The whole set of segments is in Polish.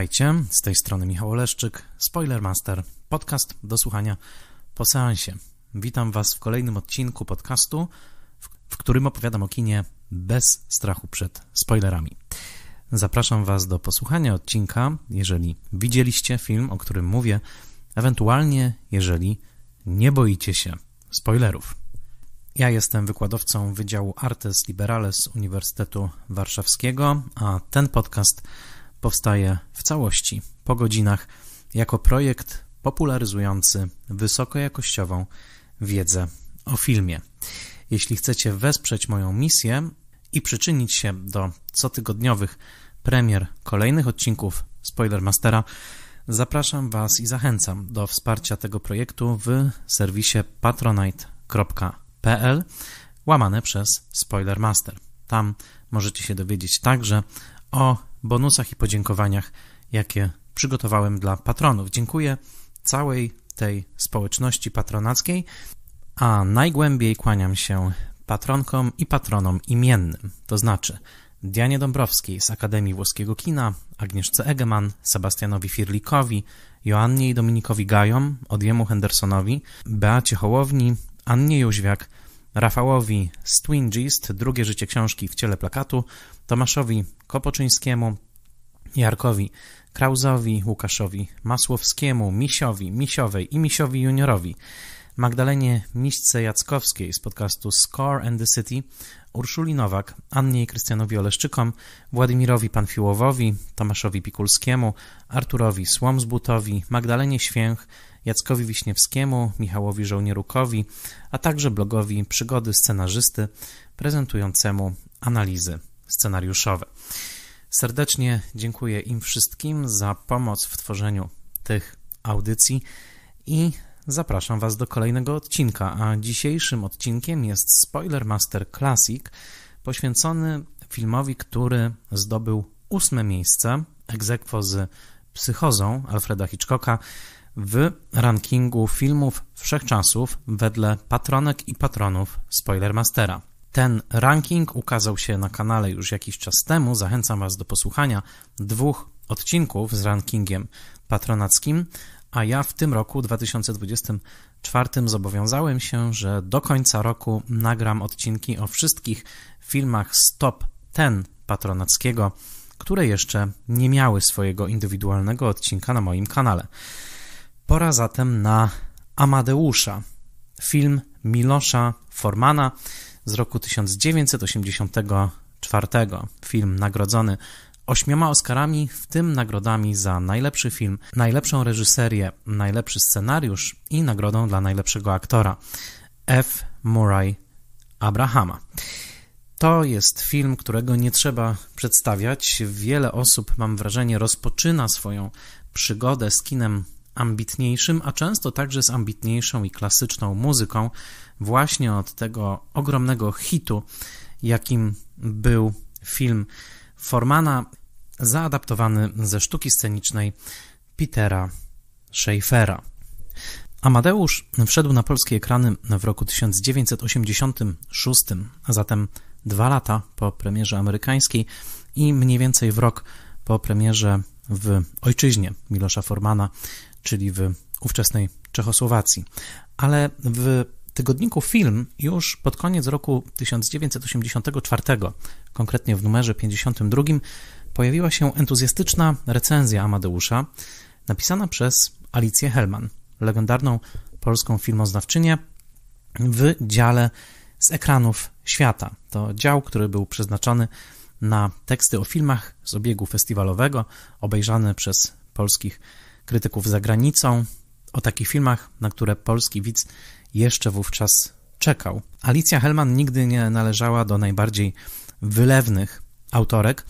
Witajcie, z tej strony Michał Oleszczyk, Spoilermaster, podcast do słuchania po seansie. Witam Was w kolejnym odcinku podcastu, w którym opowiadam o kinie bez strachu przed spoilerami. Zapraszam Was do posłuchania odcinka, jeżeli widzieliście film, o którym mówię, ewentualnie jeżeli nie boicie się spoilerów. Ja jestem wykładowcą Wydziału Artes Liberales Uniwersytetu Warszawskiego, a ten podcast – powstaje w całości po godzinach jako projekt popularyzujący wysokojakościową wiedzę o filmie. Jeśli chcecie wesprzeć moją misję i przyczynić się do cotygodniowych premier kolejnych odcinków Spoilermastera, zapraszam Was i zachęcam do wsparcia tego projektu w serwisie patronite.pl łamane przez Spoilermaster. Tam możecie się dowiedzieć także o bonusach i podziękowaniach, jakie przygotowałem dla patronów. Dziękuję całej tej społeczności patronackiej, a najgłębiej kłaniam się patronkom i patronom imiennym, to znaczy Dianie Dąbrowskiej z Akademii Włoskiego Kina, Agnieszce Egeman, Sebastianowi Firlikowi, Joannie i Dominikowi Gajom, Odjemu Hendersonowi, Beacie Hołowni, Annie Jóźwiak, Rafałowi z Twin Gist, Drugie życie książki w ciele plakatu, Tomaszowi Kopoczyńskiemu, Jarkowi Krauzowi, Łukaszowi Masłowskiemu, Misiowi, Misiowej i Misiowi Juniorowi, Magdalenie Miśce Jackowskiej z podcastu Score and the City, Urszuli Nowak, Annie i Krystianowi Oleszczykom, Władimirowi Panfiłowowi, Tomaszowi Pikulskiemu, Arturowi Słomzbutowi, Magdalenie Święch, Jackowi Wiśniewskiemu, Michałowi Żołnierukowi, a także blogowi Przygody Scenarzysty prezentującemu analizy scenariuszowe. Serdecznie dziękuję im wszystkim za pomoc w tworzeniu tych audycji i zapraszam Was do kolejnego odcinka. A dzisiejszym odcinkiem jest Spoiler Master Classic poświęcony filmowi, który zdobył ósme miejsce egzekwo z psychozą Alfreda Hitchcocka w rankingu filmów wszechczasów wedle patronek i patronów Spoilermastera. Ten ranking ukazał się na kanale już jakiś czas temu. Zachęcam Was do posłuchania dwóch odcinków z rankingiem patronackim, a ja w tym roku 2024 zobowiązałem się, że do końca roku nagram odcinki o wszystkich filmach stop top 10 patronackiego, które jeszcze nie miały swojego indywidualnego odcinka na moim kanale. Pora zatem na Amadeusza, film Milosza Formana z roku 1984. Film nagrodzony ośmioma Oscarami, w tym nagrodami za najlepszy film, najlepszą reżyserię, najlepszy scenariusz i nagrodą dla najlepszego aktora F. Murray Abrahama. To jest film, którego nie trzeba przedstawiać. Wiele osób, mam wrażenie, rozpoczyna swoją przygodę z kinem ambitniejszym, a często także z ambitniejszą i klasyczną muzyką właśnie od tego ogromnego hitu, jakim był film Formana, zaadaptowany ze sztuki scenicznej Petera Schaeffera. Amadeusz wszedł na polskie ekrany w roku 1986, a zatem dwa lata po premierze amerykańskiej i mniej więcej w rok po premierze w ojczyźnie Milosza Formana, czyli w ówczesnej Czechosłowacji. Ale w tygodniku Film już pod koniec roku 1984, konkretnie w numerze 52, pojawiła się entuzjastyczna recenzja Amadeusza, napisana przez Alicję Hellman, legendarną polską filmoznawczynię w dziale z ekranów świata. To dział, który był przeznaczony na teksty o filmach z obiegu festiwalowego, obejrzane przez polskich krytyków za granicą, o takich filmach, na które polski widz jeszcze wówczas czekał. Alicja Hellman nigdy nie należała do najbardziej wylewnych autorek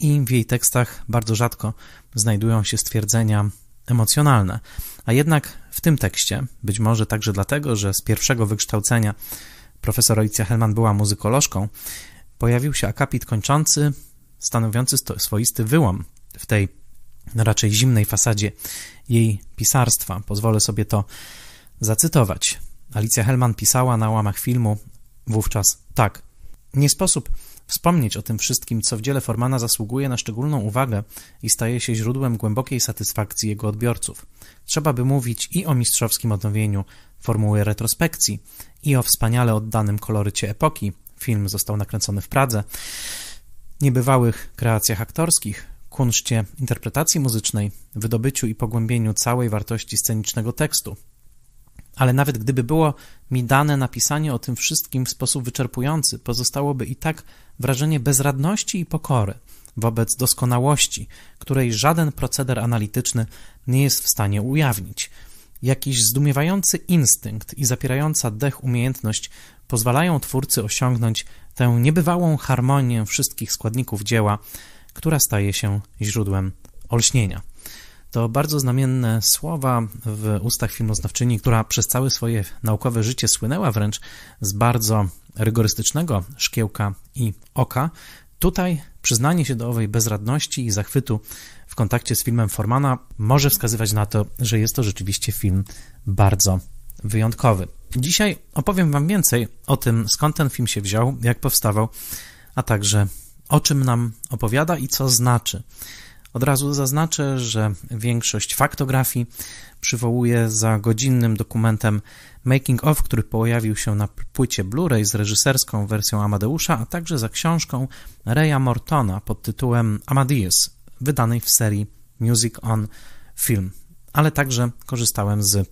i w jej tekstach bardzo rzadko znajdują się stwierdzenia emocjonalne. A jednak w tym tekście, być może także dlatego, że z pierwszego wykształcenia profesor Alicja Hellman była muzykolożką, pojawił się akapit kończący, stanowiący swoisty wyłom w tej raczej zimnej fasadzie jej pisarstwa. Pozwolę sobie to zacytować. Alicja Hellman pisała na łamach filmu wówczas tak. Nie sposób wspomnieć o tym wszystkim, co w dziele Formana zasługuje na szczególną uwagę i staje się źródłem głębokiej satysfakcji jego odbiorców. Trzeba by mówić i o mistrzowskim odnowieniu formuły retrospekcji, i o wspaniale oddanym kolorycie epoki. Film został nakręcony w Pradze. Niebywałych kreacjach aktorskich, kunszcie interpretacji muzycznej, wydobyciu i pogłębieniu całej wartości scenicznego tekstu, ale nawet gdyby było mi dane napisanie o tym wszystkim w sposób wyczerpujący, pozostałoby i tak wrażenie bezradności i pokory wobec doskonałości, której żaden proceder analityczny nie jest w stanie ujawnić. Jakiś zdumiewający instynkt i zapierająca dech umiejętność pozwalają twórcy osiągnąć tę niebywałą harmonię wszystkich składników dzieła, która staje się źródłem olśnienia. To bardzo znamienne słowa w ustach filmoznawczyni, która przez całe swoje naukowe życie słynęła wręcz z bardzo rygorystycznego szkiełka i oka. Tutaj przyznanie się do owej bezradności i zachwytu w kontakcie z filmem Formana może wskazywać na to, że jest to rzeczywiście film bardzo wyjątkowy. Dzisiaj opowiem Wam więcej o tym, skąd ten film się wziął, jak powstawał, a także o czym nam opowiada i co znaczy. Od razu zaznaczę, że większość faktografii przywołuje za godzinnym dokumentem Making of, który pojawił się na płycie Blu-ray z reżyserską wersją Amadeusza, a także za książką Reya Mortona pod tytułem Amadeus, wydanej w serii Music on Film. Ale także korzystałem z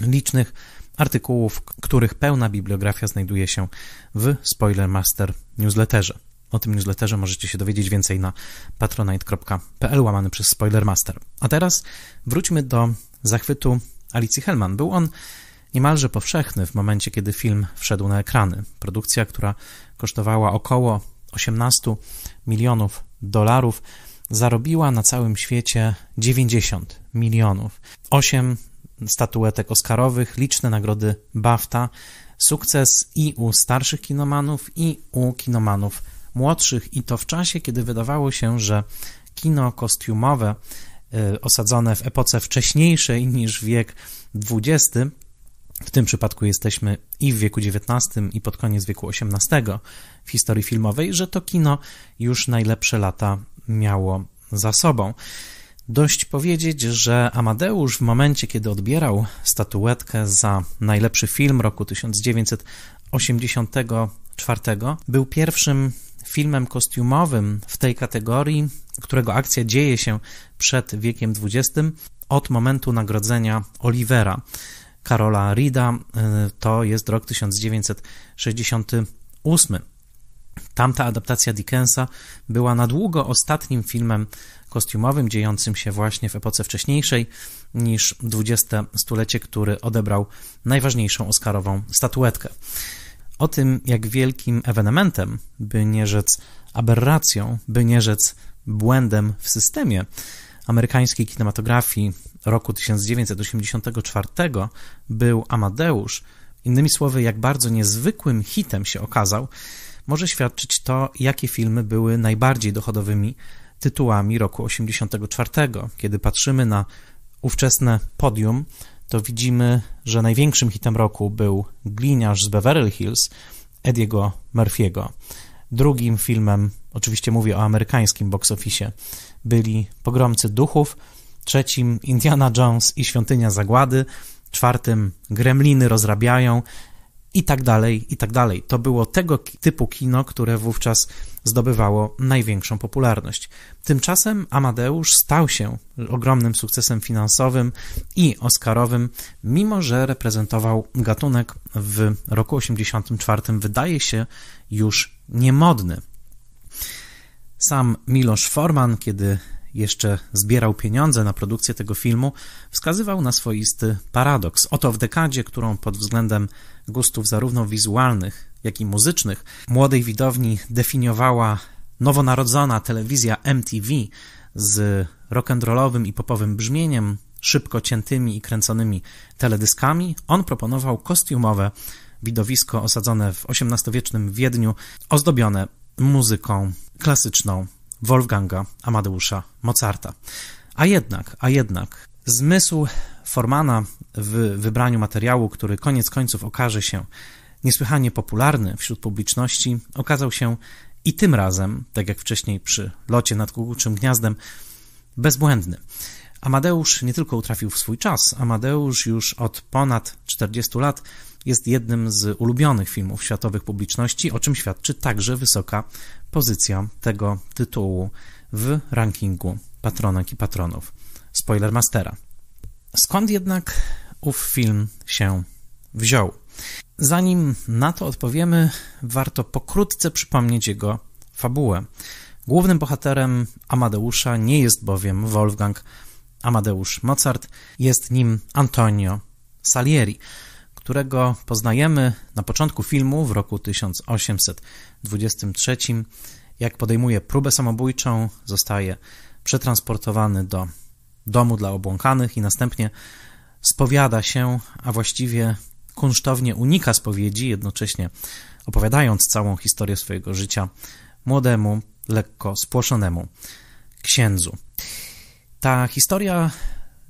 licznych artykułów, których pełna bibliografia znajduje się w Spoilermaster newsletterze. O tym newsletterze możecie się dowiedzieć więcej na patronite.pl łamany przez Spoilermaster. A teraz wróćmy do zachwytu Alicji Hellman. Był on niemalże powszechny w momencie, kiedy film wszedł na ekrany. Produkcja, która kosztowała około 18 milionów dolarów, zarobiła na całym świecie 90 milionów. 8 statuetek Oscarowych, liczne nagrody BAFTA, sukces i u starszych kinomanów, i u kinomanów młodszych i to w czasie, kiedy wydawało się, że kino kostiumowe y, osadzone w epoce wcześniejszej niż wiek XX, w tym przypadku jesteśmy i w wieku XIX, i pod koniec wieku XVIII w historii filmowej, że to kino już najlepsze lata miało za sobą. Dość powiedzieć, że Amadeusz w momencie, kiedy odbierał statuetkę za najlepszy film roku 1984, był pierwszym filmem kostiumowym w tej kategorii, którego akcja dzieje się przed wiekiem XX od momentu nagrodzenia Olivera. Karola Rida, y, to jest rok 1968. Tamta adaptacja Dickensa była na długo ostatnim filmem kostiumowym, dziejącym się właśnie w epoce wcześniejszej niż XX stulecie, który odebrał najważniejszą Oscarową statuetkę. O tym, jak wielkim ewenementem, by nie rzec aberracją, by nie rzec błędem w systemie amerykańskiej kinematografii roku 1984 był Amadeusz, innymi słowy, jak bardzo niezwykłym hitem się okazał, może świadczyć to, jakie filmy były najbardziej dochodowymi tytułami roku 1984. Kiedy patrzymy na ówczesne podium to widzimy, że największym hitem roku był Gliniarz z Beverly Hills Ediego Murphy'ego. Drugim filmem, oczywiście mówię o amerykańskim box office, byli Pogromcy Duchów, trzecim Indiana Jones i Świątynia Zagłady, czwartym Gremliny rozrabiają, i tak dalej, i tak dalej. To było tego typu kino, które wówczas zdobywało największą popularność. Tymczasem Amadeusz stał się ogromnym sukcesem finansowym i oscarowym, mimo że reprezentował gatunek w roku 1984, wydaje się już niemodny. Sam Milosz Forman, kiedy jeszcze zbierał pieniądze na produkcję tego filmu, wskazywał na swoisty paradoks. Oto w dekadzie, którą pod względem gustów zarówno wizualnych, jak i muzycznych młodej widowni definiowała nowonarodzona telewizja MTV z rock'n'rollowym i popowym brzmieniem, szybko ciętymi i kręconymi teledyskami, on proponował kostiumowe widowisko osadzone w XVIII-wiecznym Wiedniu, ozdobione muzyką klasyczną Wolfganga Amadeusza Mozarta. A jednak, a jednak, zmysł Formana w wybraniu materiału, który koniec końców okaże się niesłychanie popularny wśród publiczności, okazał się i tym razem, tak jak wcześniej przy locie nad kukułczym gniazdem, bezbłędny. Amadeusz nie tylko utrafił w swój czas, Amadeusz już od ponad 40 lat jest jednym z ulubionych filmów światowych publiczności, o czym świadczy także wysoka pozycja tego tytułu w rankingu patronek i patronów Spoiler mastera. Skąd jednak ów film się wziął? Zanim na to odpowiemy, warto pokrótce przypomnieć jego fabułę. Głównym bohaterem Amadeusza nie jest bowiem Wolfgang Amadeusz Mozart, jest nim Antonio Salieri, którego poznajemy na początku filmu w roku 1823. Jak podejmuje próbę samobójczą, zostaje przetransportowany do domu dla obłąkanych i następnie spowiada się, a właściwie kunsztownie unika spowiedzi, jednocześnie opowiadając całą historię swojego życia młodemu, lekko spłoszonemu księdzu. Ta historia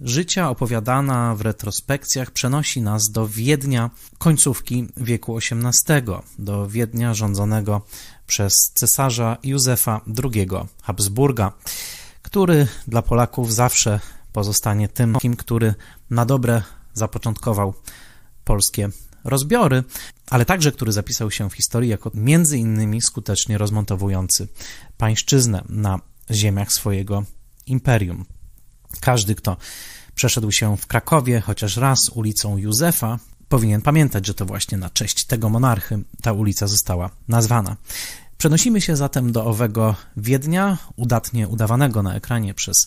życia opowiadana w retrospekcjach przenosi nas do Wiednia końcówki wieku XVIII, do Wiednia rządzonego przez cesarza Józefa II Habsburga który dla Polaków zawsze pozostanie tym, kim, który na dobre zapoczątkował polskie rozbiory, ale także który zapisał się w historii jako między innymi skutecznie rozmontowujący pańszczyznę na ziemiach swojego imperium. Każdy, kto przeszedł się w Krakowie chociaż raz ulicą Józefa, powinien pamiętać, że to właśnie na cześć tego monarchy ta ulica została nazwana. Przenosimy się zatem do owego Wiednia, udatnie udawanego na ekranie przez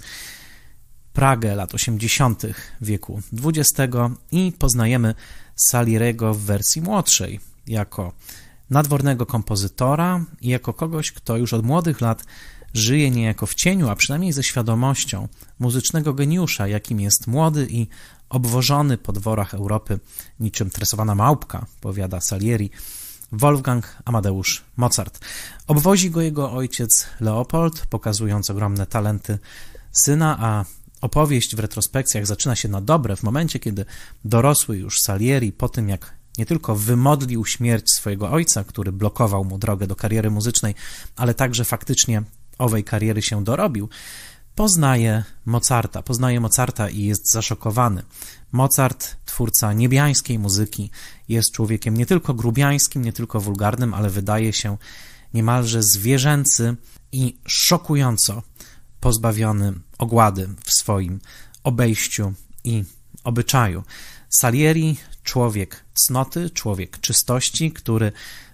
Pragę lat 80. wieku XX i poznajemy Salirego w wersji młodszej jako nadwornego kompozytora i jako kogoś, kto już od młodych lat żyje niejako w cieniu, a przynajmniej ze świadomością muzycznego geniusza, jakim jest młody i obwożony po dworach Europy niczym tresowana małpka, powiada Salieri Wolfgang Amadeusz Mozart. Obwozi go jego ojciec Leopold, pokazując ogromne talenty syna, a opowieść w retrospekcjach zaczyna się na dobre w momencie, kiedy dorosły już Salieri, po tym jak nie tylko wymodlił śmierć swojego ojca, który blokował mu drogę do kariery muzycznej, ale także faktycznie owej kariery się dorobił, poznaje Mozarta, poznaje Mozarta i jest zaszokowany. Mozart, twórca niebiańskiej muzyki, jest człowiekiem nie tylko grubiańskim, nie tylko wulgarnym, ale wydaje się niemalże zwierzęcy i szokująco pozbawiony ogłady w swoim obejściu i obyczaju. Salieri, człowiek cnoty, człowiek czystości, który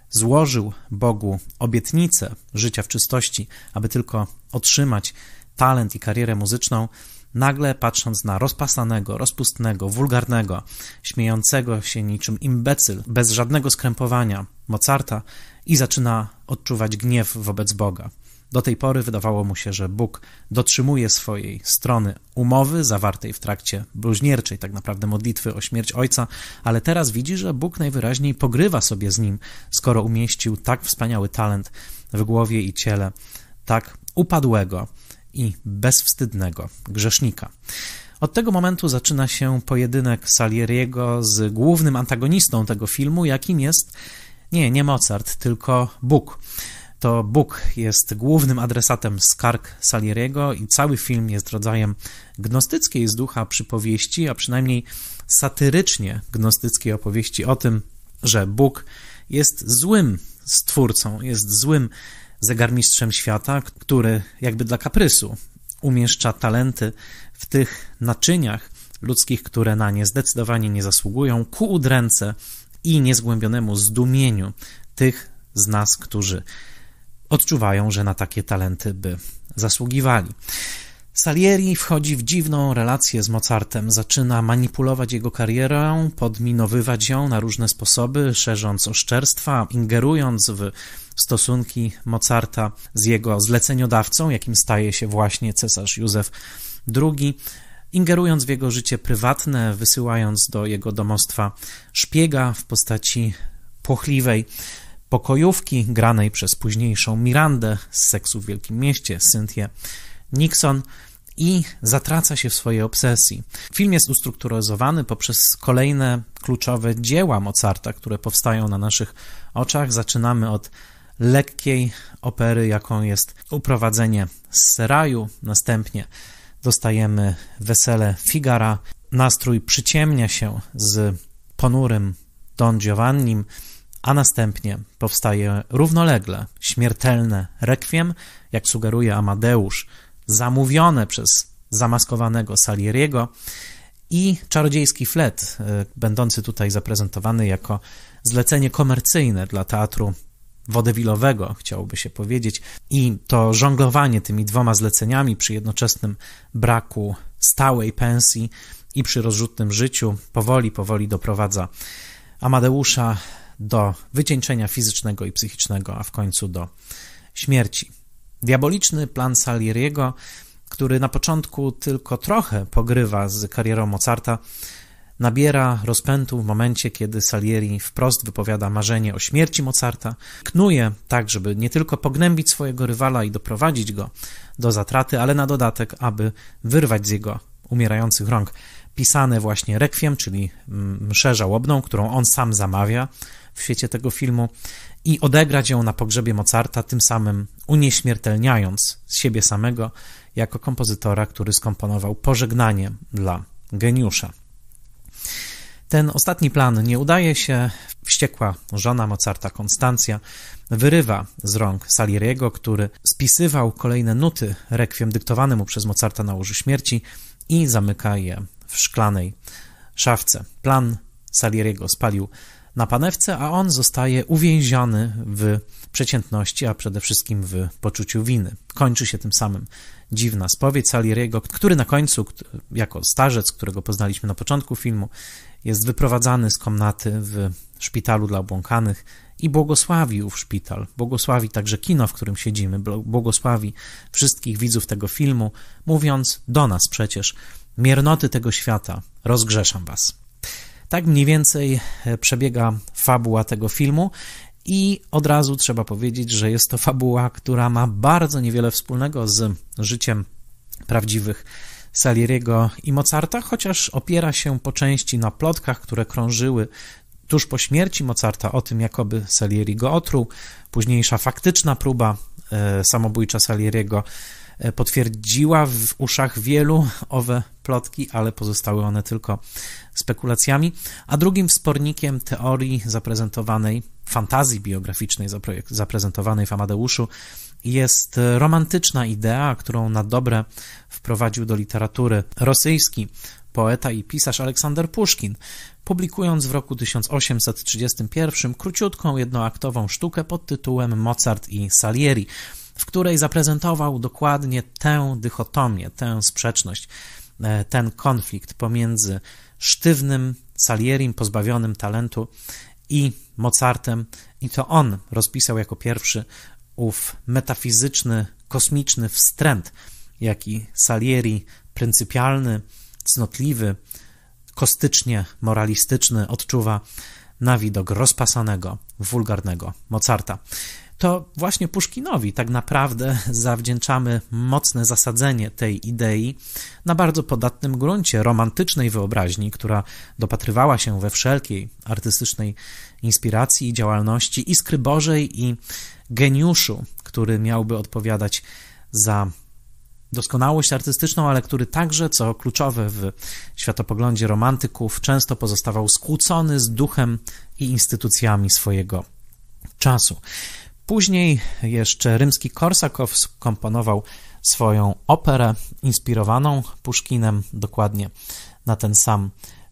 złożył Bogu obietnicę życia w czystości, aby tylko otrzymać talent i karierę muzyczną, Nagle patrząc na rozpasanego, rozpustnego, wulgarnego, śmiejącego się niczym imbecyl, bez żadnego skrępowania Mozarta i zaczyna odczuwać gniew wobec Boga. Do tej pory wydawało mu się, że Bóg dotrzymuje swojej strony umowy zawartej w trakcie bluźnierczej, tak naprawdę modlitwy o śmierć ojca, ale teraz widzi, że Bóg najwyraźniej pogrywa sobie z nim, skoro umieścił tak wspaniały talent w głowie i ciele tak upadłego, i bezwstydnego grzesznika. Od tego momentu zaczyna się pojedynek Salieriego z głównym antagonistą tego filmu, jakim jest nie, nie Mozart, tylko Bóg. To Bóg jest głównym adresatem skarg Salieriego i cały film jest rodzajem gnostyckiej z ducha przypowieści, a przynajmniej satyrycznie gnostyckiej opowieści o tym, że Bóg jest złym stwórcą, jest złym zegarmistrzem świata, który jakby dla kaprysu umieszcza talenty w tych naczyniach ludzkich, które na nie zdecydowanie nie zasługują, ku udręce i niezgłębionemu zdumieniu tych z nas, którzy odczuwają, że na takie talenty by zasługiwali. Salieri wchodzi w dziwną relację z Mozartem, zaczyna manipulować jego karierą, podminowywać ją na różne sposoby, szerząc oszczerstwa, ingerując w stosunki Mozarta z jego zleceniodawcą, jakim staje się właśnie cesarz Józef II ingerując w jego życie prywatne, wysyłając do jego domostwa szpiega w postaci płochliwej pokojówki granej przez późniejszą Mirandę z seksu w Wielkim Mieście, Cynthię Nixon i zatraca się w swojej obsesji. Film jest ustrukturyzowany poprzez kolejne kluczowe dzieła Mozarta, które powstają na naszych oczach. Zaczynamy od lekkiej opery, jaką jest uprowadzenie z seraju, następnie dostajemy wesele Figara, nastrój przyciemnia się z ponurym Don Giovannim, a następnie powstaje równolegle śmiertelne rekwiem, jak sugeruje Amadeusz, zamówione przez zamaskowanego Salieriego i czarodziejski flet, e, będący tutaj zaprezentowany jako zlecenie komercyjne dla teatru wodewilowego, chciałoby się powiedzieć, i to żonglowanie tymi dwoma zleceniami przy jednoczesnym braku stałej pensji i przy rozrzutnym życiu powoli, powoli doprowadza Amadeusza do wycieńczenia fizycznego i psychicznego, a w końcu do śmierci. Diaboliczny plan Salieriego, który na początku tylko trochę pogrywa z karierą Mozarta, nabiera rozpętu w momencie, kiedy Salieri wprost wypowiada marzenie o śmierci Mozarta. Knuje tak, żeby nie tylko pognębić swojego rywala i doprowadzić go do zatraty, ale na dodatek, aby wyrwać z jego umierających rąk pisane właśnie rekwiem, czyli mszę żałobną, którą on sam zamawia w świecie tego filmu i odegrać ją na pogrzebie Mozarta, tym samym unieśmiertelniając siebie samego jako kompozytora, który skomponował pożegnanie dla geniusza. Ten ostatni plan nie udaje się. Wściekła żona Mozarta, Konstancja, wyrywa z rąk Salieriego, który spisywał kolejne nuty rekwiem dyktowane mu przez Mozarta na łożu śmierci i zamyka je w szklanej szafce. Plan Salieriego spalił na panewce, a on zostaje uwięziony w przeciętności, a przede wszystkim w poczuciu winy. Kończy się tym samym dziwna spowiedź Salieriego, który na końcu, jako starzec, którego poznaliśmy na początku filmu, jest wyprowadzany z komnaty w szpitalu dla obłąkanych i błogosławi ów szpital, błogosławi także kino, w którym siedzimy, błogosławi wszystkich widzów tego filmu, mówiąc do nas przecież, miernoty tego świata, rozgrzeszam was. Tak mniej więcej e, przebiega fabuła tego filmu. I od razu trzeba powiedzieć, że jest to fabuła, która ma bardzo niewiele wspólnego z życiem prawdziwych Salieriego i Mozarta, chociaż opiera się po części na plotkach, które krążyły tuż po śmierci Mozarta o tym, jakoby Salieri go otruł. Późniejsza faktyczna próba e, samobójcza Salieriego E, potwierdziła w uszach wielu owe plotki, ale pozostały one tylko spekulacjami. A drugim wspornikiem teorii zaprezentowanej, fantazji biograficznej zaprezentowanej w Amadeuszu jest romantyczna idea, którą na dobre wprowadził do literatury rosyjski poeta i pisarz Aleksander Puszkin, publikując w roku 1831 króciutką jednoaktową sztukę pod tytułem Mozart i Salieri, w której zaprezentował dokładnie tę dychotomię, tę sprzeczność, e, ten konflikt pomiędzy sztywnym Salierim pozbawionym talentu i Mozartem, i to on rozpisał jako pierwszy ów metafizyczny, kosmiczny wstręt, jaki Salieri pryncypialny, cnotliwy, kostycznie moralistyczny odczuwa na widok rozpasanego, wulgarnego Mozarta to właśnie Puszkinowi tak naprawdę zawdzięczamy mocne zasadzenie tej idei na bardzo podatnym gruncie romantycznej wyobraźni, która dopatrywała się we wszelkiej artystycznej inspiracji i działalności Iskry Bożej i geniuszu, który miałby odpowiadać za doskonałość artystyczną, ale który także, co kluczowe w światopoglądzie romantyków, często pozostawał skłócony z duchem i instytucjami swojego czasu. Później jeszcze rymski Korsakow skomponował swoją operę inspirowaną Puszkinem dokładnie na ten sam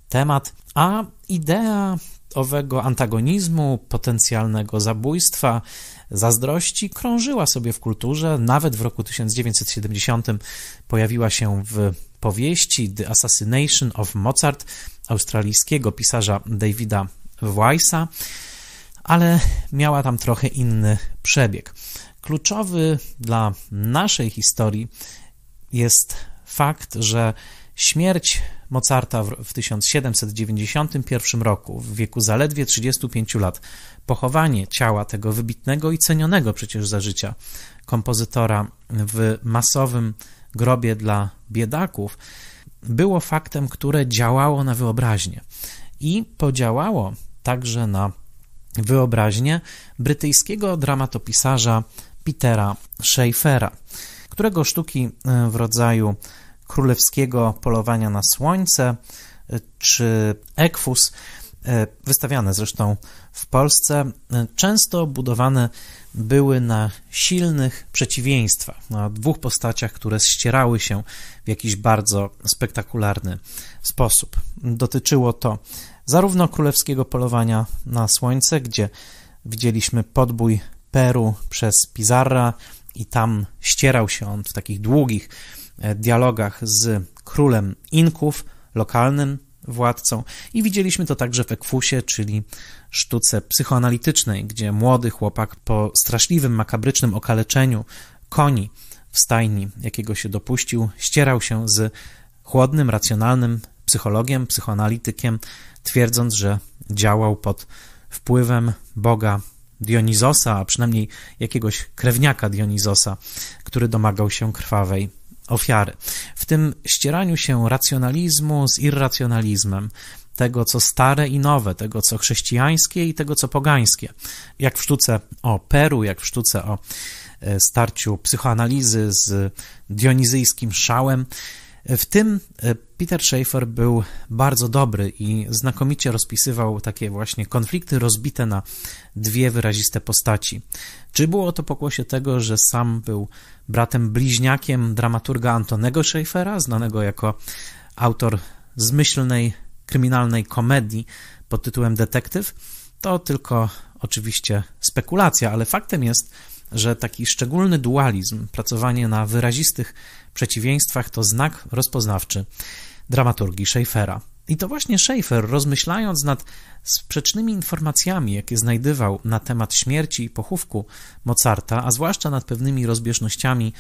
temat, a idea owego antagonizmu, potencjalnego zabójstwa, zazdrości krążyła sobie w kulturze. Nawet w roku 1970 pojawiła się w powieści The Assassination of Mozart australijskiego pisarza Davida Weissa ale miała tam trochę inny przebieg. Kluczowy dla naszej historii jest fakt, że śmierć Mozarta w 1791 roku, w wieku zaledwie 35 lat, pochowanie ciała tego wybitnego i cenionego przecież za życia kompozytora w masowym grobie dla biedaków, było faktem, które działało na wyobraźnię i podziałało także na wyobraźnię brytyjskiego dramatopisarza Petera Schaeffera, którego sztuki e, w rodzaju królewskiego polowania na słońce e, czy ekwus, e, wystawiane zresztą w Polsce, często budowane były na silnych przeciwieństwach, na dwóch postaciach, które ścierały się w jakiś bardzo spektakularny sposób. Dotyczyło to zarówno królewskiego polowania na słońce, gdzie widzieliśmy podbój Peru przez Pizarra i tam ścierał się on w takich długich e, dialogach z królem Inków, lokalnym władcą i widzieliśmy to także w Ekwusie, czyli sztuce psychoanalitycznej, gdzie młody chłopak po straszliwym, makabrycznym okaleczeniu koni w stajni, jakiego się dopuścił, ścierał się z chłodnym, racjonalnym psychologiem, psychoanalitykiem twierdząc, że działał pod wpływem Boga Dionizosa, a przynajmniej jakiegoś krewniaka Dionizosa, który domagał się krwawej ofiary. W tym ścieraniu się racjonalizmu z irracjonalizmem, tego co stare i nowe, tego co chrześcijańskie i tego co pogańskie. Jak w sztuce o Peru, jak w sztuce o e, starciu psychoanalizy z dionizyjskim szałem. W tym e, Peter Schaefer był bardzo dobry i znakomicie rozpisywał takie właśnie konflikty rozbite na dwie wyraziste postaci. Czy było to pokłosie tego, że sam był bratem bliźniakiem dramaturga Antonego Schaefera, znanego jako autor zmyślnej kryminalnej komedii pod tytułem Detektyw? To tylko oczywiście spekulacja, ale faktem jest, że taki szczególny dualizm, pracowanie na wyrazistych przeciwieństwach to znak rozpoznawczy dramaturgii Schaeffera. I to właśnie Schaeffer, rozmyślając nad sprzecznymi informacjami, jakie znajdywał na temat śmierci i pochówku Mozarta, a zwłaszcza nad pewnymi rozbieżnościami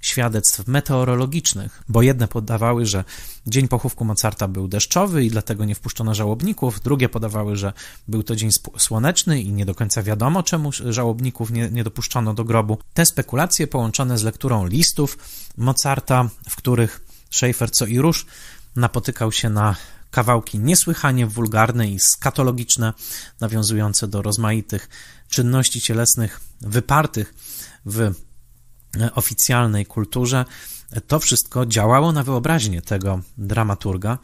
świadectw meteorologicznych, bo jedne podawały, że dzień pochówku Mozarta był deszczowy i dlatego nie wpuszczono żałobników, drugie podawały, że był to dzień słoneczny i nie do końca wiadomo, czemu żałobników nie, nie dopuszczono do grobu. Te spekulacje połączone z lekturą listów Mozarta, w których Schaeffer co i róż napotykał się na kawałki niesłychanie wulgarne i skatologiczne, nawiązujące do rozmaitych czynności cielesnych wypartych w oficjalnej kulturze. To wszystko działało na wyobraźnię tego dramaturga.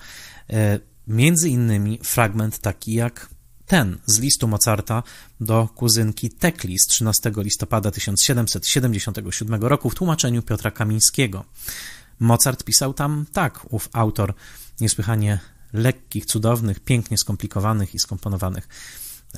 E, między innymi fragment taki jak ten z listu Mozarta do kuzynki Tekli z 13 listopada 1777 roku w tłumaczeniu Piotra Kamińskiego. Mozart pisał tam tak, ów autor niesłychanie lekkich, cudownych, pięknie skomplikowanych i skomponowanych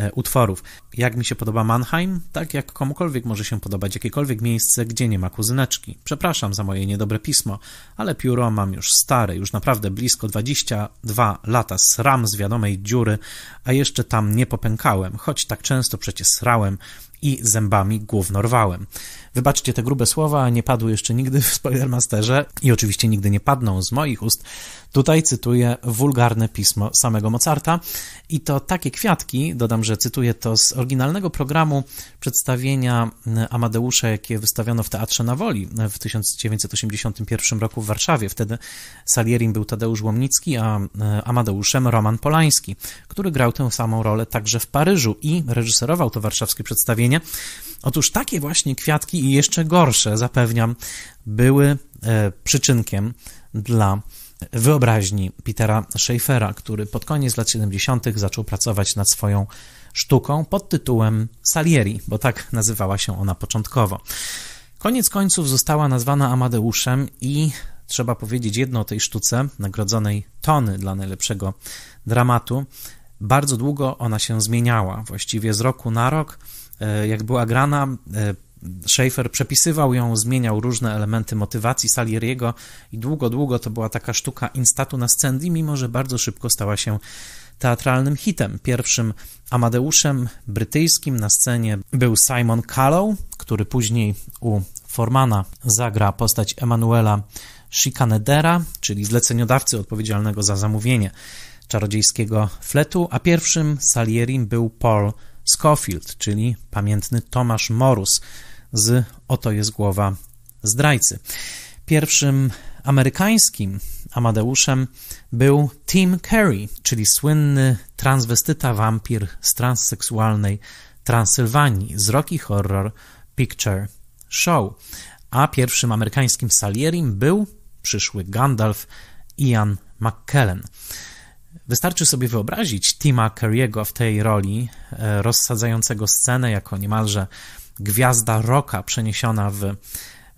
E, utworów. Jak mi się podoba Mannheim? Tak jak komukolwiek może się podobać jakiekolwiek miejsce, gdzie nie ma kuzyneczki. Przepraszam za moje niedobre pismo, ale pióro mam już stare, już naprawdę blisko 22 lata sram z wiadomej dziury, a jeszcze tam nie popękałem, choć tak często przecież srałem i zębami głównorwałem. rwałem. Wybaczcie te grube słowa, nie padły jeszcze nigdy w Spoilermasterze i oczywiście nigdy nie padną z moich ust. Tutaj cytuję wulgarne pismo samego Mozarta i to takie kwiatki, dodam, że cytuję to z oryginalnego programu przedstawienia Amadeusza, jakie wystawiono w Teatrze na Woli w 1981 roku w Warszawie. Wtedy Salierim był Tadeusz Łomnicki, a e, Amadeuszem Roman Polański, który grał tę samą rolę także w Paryżu i reżyserował to warszawskie przedstawienie Otóż takie właśnie kwiatki i jeszcze gorsze, zapewniam, były e, przyczynkiem dla wyobraźni Petera Schaeffera, który pod koniec lat 70. zaczął pracować nad swoją sztuką pod tytułem Salieri, bo tak nazywała się ona początkowo. Koniec końców została nazwana Amadeuszem i trzeba powiedzieć jedno o tej sztuce, nagrodzonej Tony dla najlepszego dramatu. Bardzo długo ona się zmieniała, właściwie z roku na rok E, jak była grana, e, Schaefer przepisywał ją, zmieniał różne elementy motywacji Salieriego i długo, długo to była taka sztuka instatu na scendi, mimo że bardzo szybko stała się teatralnym hitem. Pierwszym Amadeuszem brytyjskim na scenie był Simon Callow, który później u Formana zagra postać Emanuela Schikanedera, czyli zleceniodawcy odpowiedzialnego za zamówienie czarodziejskiego fletu, a pierwszym Salierim był Paul Scofield, czyli pamiętny Tomasz Morus z Oto jest głowa zdrajcy. Pierwszym amerykańskim Amadeuszem był Tim Curry, czyli słynny transwestyta wampir z transseksualnej Transylwanii z Rocky Horror Picture Show. A pierwszym amerykańskim Salierim był przyszły Gandalf Ian McKellen. Wystarczy sobie wyobrazić Tima Curry'ego w tej roli e, rozsadzającego scenę jako niemalże gwiazda rocka przeniesiona w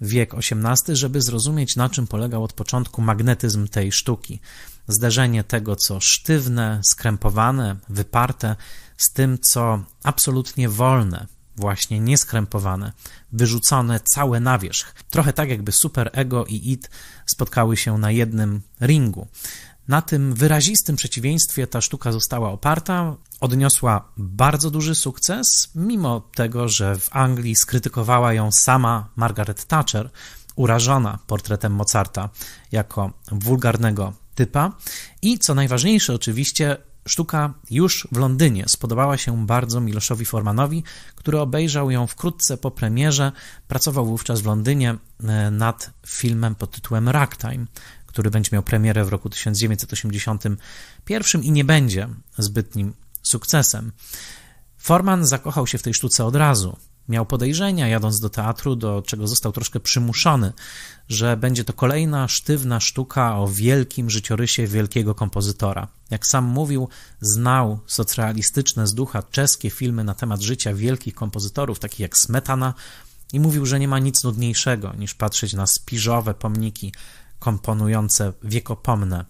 wiek XVIII, żeby zrozumieć na czym polegał od początku magnetyzm tej sztuki. Zderzenie tego, co sztywne, skrępowane, wyparte, z tym, co absolutnie wolne, właśnie nieskrępowane, wyrzucone całe na wierzch. Trochę tak, jakby super ego i id spotkały się na jednym ringu. Na tym wyrazistym przeciwieństwie ta sztuka została oparta. Odniosła bardzo duży sukces, mimo tego, że w Anglii skrytykowała ją sama Margaret Thatcher, urażona portretem Mozarta jako wulgarnego typa. I co najważniejsze, oczywiście, sztuka już w Londynie spodobała się bardzo Miloszowi Formanowi, który obejrzał ją wkrótce po premierze. Pracował wówczas w Londynie e, nad filmem pod tytułem Ragtime, który będzie miał premierę w roku 1981 i nie będzie zbytnim sukcesem. Forman zakochał się w tej sztuce od razu. Miał podejrzenia, jadąc do teatru, do czego został troszkę przymuszony, że będzie to kolejna sztywna sztuka o wielkim życiorysie wielkiego kompozytora. Jak sam mówił, znał socrealistyczne z ducha czeskie filmy na temat życia wielkich kompozytorów, takich jak Smetana, i mówił, że nie ma nic nudniejszego niż patrzeć na spiżowe pomniki komponujące wiekopomne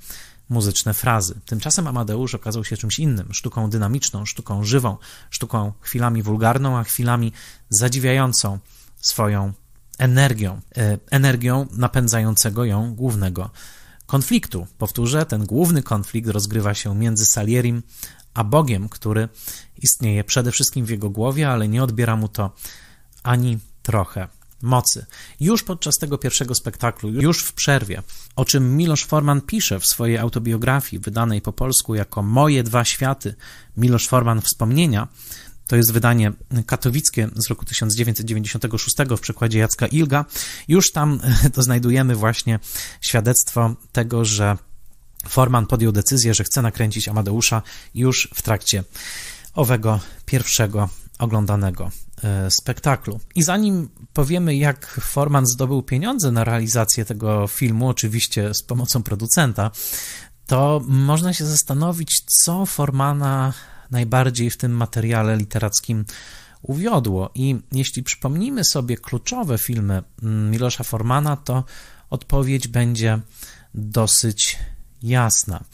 muzyczne frazy. Tymczasem Amadeusz okazał się czymś innym, sztuką dynamiczną, sztuką żywą, sztuką chwilami wulgarną, a chwilami zadziwiającą swoją energią, e, energią napędzającego ją głównego konfliktu. Powtórzę, ten główny konflikt rozgrywa się między Salierim a Bogiem, który istnieje przede wszystkim w jego głowie, ale nie odbiera mu to ani trochę mocy. Już podczas tego pierwszego spektaklu, już w przerwie, o czym Milosz Forman pisze w swojej autobiografii, wydanej po polsku jako Moje dwa światy, Milosz Forman wspomnienia, to jest wydanie katowickie z roku 1996 w przekładzie Jacka Ilga. Już tam to znajdujemy właśnie świadectwo tego, że Forman podjął decyzję, że chce nakręcić Amadeusza już w trakcie owego pierwszego oglądanego e, spektaklu. I zanim powiemy, jak Forman zdobył pieniądze na realizację tego filmu, oczywiście z pomocą producenta, to można się zastanowić, co Formana najbardziej w tym materiale literackim uwiodło. I jeśli przypomnimy sobie kluczowe filmy mm, Milosza Formana, to odpowiedź będzie dosyć jasna.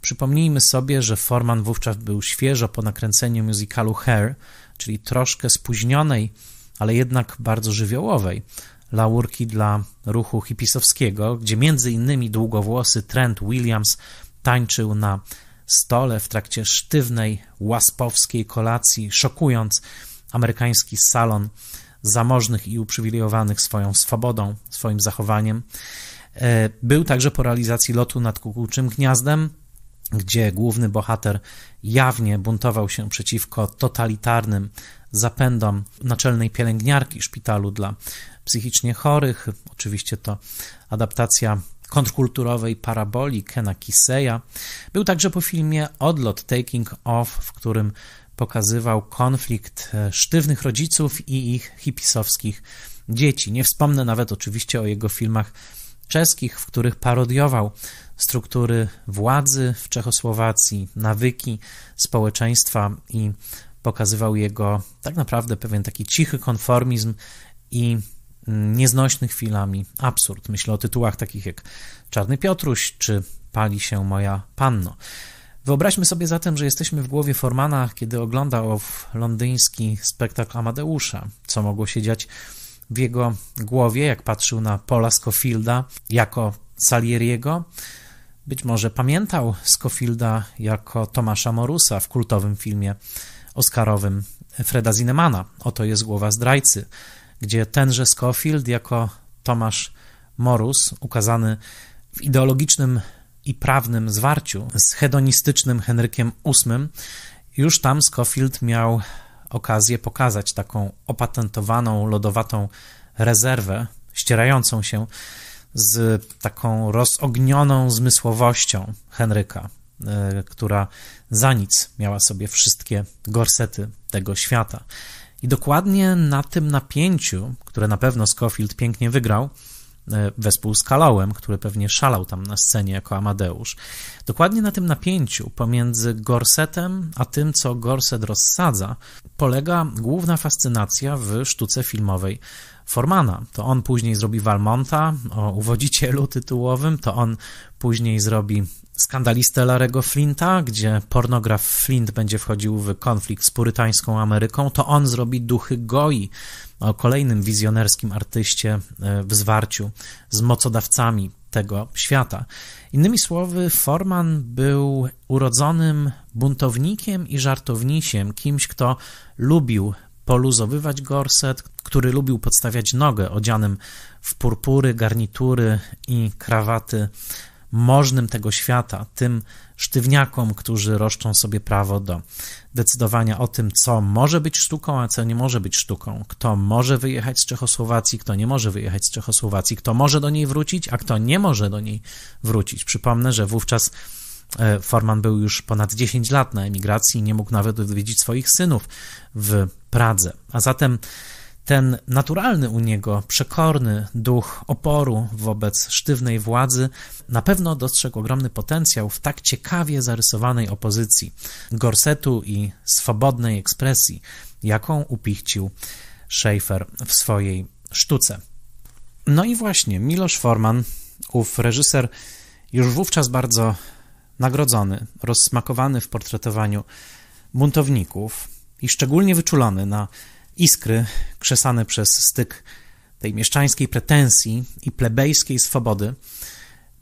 Przypomnijmy sobie, że Forman wówczas był świeżo po nakręceniu musicalu Hair, czyli troszkę spóźnionej, ale jednak bardzo żywiołowej laurki dla ruchu hipisowskiego, gdzie między innymi długowłosy Trent Williams tańczył na stole w trakcie sztywnej łaspowskiej kolacji, szokując amerykański salon zamożnych i uprzywilejowanych swoją swobodą, swoim zachowaniem. E, był także po realizacji lotu nad kukułczym gniazdem, gdzie główny bohater jawnie buntował się przeciwko totalitarnym zapędom naczelnej pielęgniarki szpitalu dla psychicznie chorych. Oczywiście to adaptacja kontrkulturowej paraboli Kena Kiseya. Był także po filmie Odlot Taking Off, w którym pokazywał konflikt e, sztywnych rodziców i ich hipisowskich dzieci. Nie wspomnę nawet oczywiście o jego filmach czeskich, w których parodiował struktury władzy w Czechosłowacji, nawyki społeczeństwa i pokazywał jego tak naprawdę pewien taki cichy konformizm i nieznośny chwilami absurd. Myślę o tytułach takich jak Czarny Piotruś czy Pali się moja panno. Wyobraźmy sobie zatem, że jesteśmy w głowie Formana, kiedy oglądał londyński spektakl Amadeusza, co mogło się dziać w jego głowie, jak patrzył na Paula Scofielda jako Salieriego, być może pamiętał Scofielda jako Tomasza Morusa w kultowym filmie oscarowym Freda Zinemana. Oto jest głowa zdrajcy, gdzie tenże Scofield jako Tomasz Morus, ukazany w ideologicznym i prawnym zwarciu z hedonistycznym Henrykiem VIII, już tam Scofield miał okazję pokazać taką opatentowaną, lodowatą rezerwę ścierającą się z taką rozognioną zmysłowością Henryka, e, która za nic miała sobie wszystkie gorsety tego świata. I dokładnie na tym napięciu, które na pewno Scofield pięknie wygrał, e, wespół z Kalałem, który pewnie szalał tam na scenie jako Amadeusz. Dokładnie na tym napięciu pomiędzy gorsetem a tym, co gorset rozsadza, polega główna fascynacja w sztuce filmowej Formana. To on później zrobi Valmonta o uwodzicielu tytułowym, to on później zrobi skandalistę Larego Flinta, gdzie pornograf Flint będzie wchodził w konflikt z purytańską Ameryką, to on zrobi duchy Goi o kolejnym wizjonerskim artyście e, w zwarciu z mocodawcami tego świata. Innymi słowy, Forman był urodzonym buntownikiem i żartownisiem, kimś, kto lubił poluzowywać gorset, który lubił podstawiać nogę odzianym w purpury, garnitury i krawaty możnym tego świata, tym sztywniakom, którzy roszczą sobie prawo do decydowania o tym, co może być sztuką, a co nie może być sztuką, kto może wyjechać z Czechosłowacji, kto nie może wyjechać z Czechosłowacji, kto może do niej wrócić, a kto nie może do niej wrócić. Przypomnę, że wówczas E, Forman był już ponad 10 lat na emigracji i nie mógł nawet odwiedzić swoich synów w Pradze. A zatem ten naturalny u niego, przekorny duch oporu wobec sztywnej władzy na pewno dostrzegł ogromny potencjał w tak ciekawie zarysowanej opozycji, gorsetu i swobodnej ekspresji, jaką upichcił Schaefer w swojej sztuce. No i właśnie, Miloš Forman, ów reżyser, już wówczas bardzo nagrodzony, rozsmakowany w portretowaniu buntowników i szczególnie wyczulony na iskry krzesane przez styk tej mieszczańskiej pretensji i plebejskiej swobody,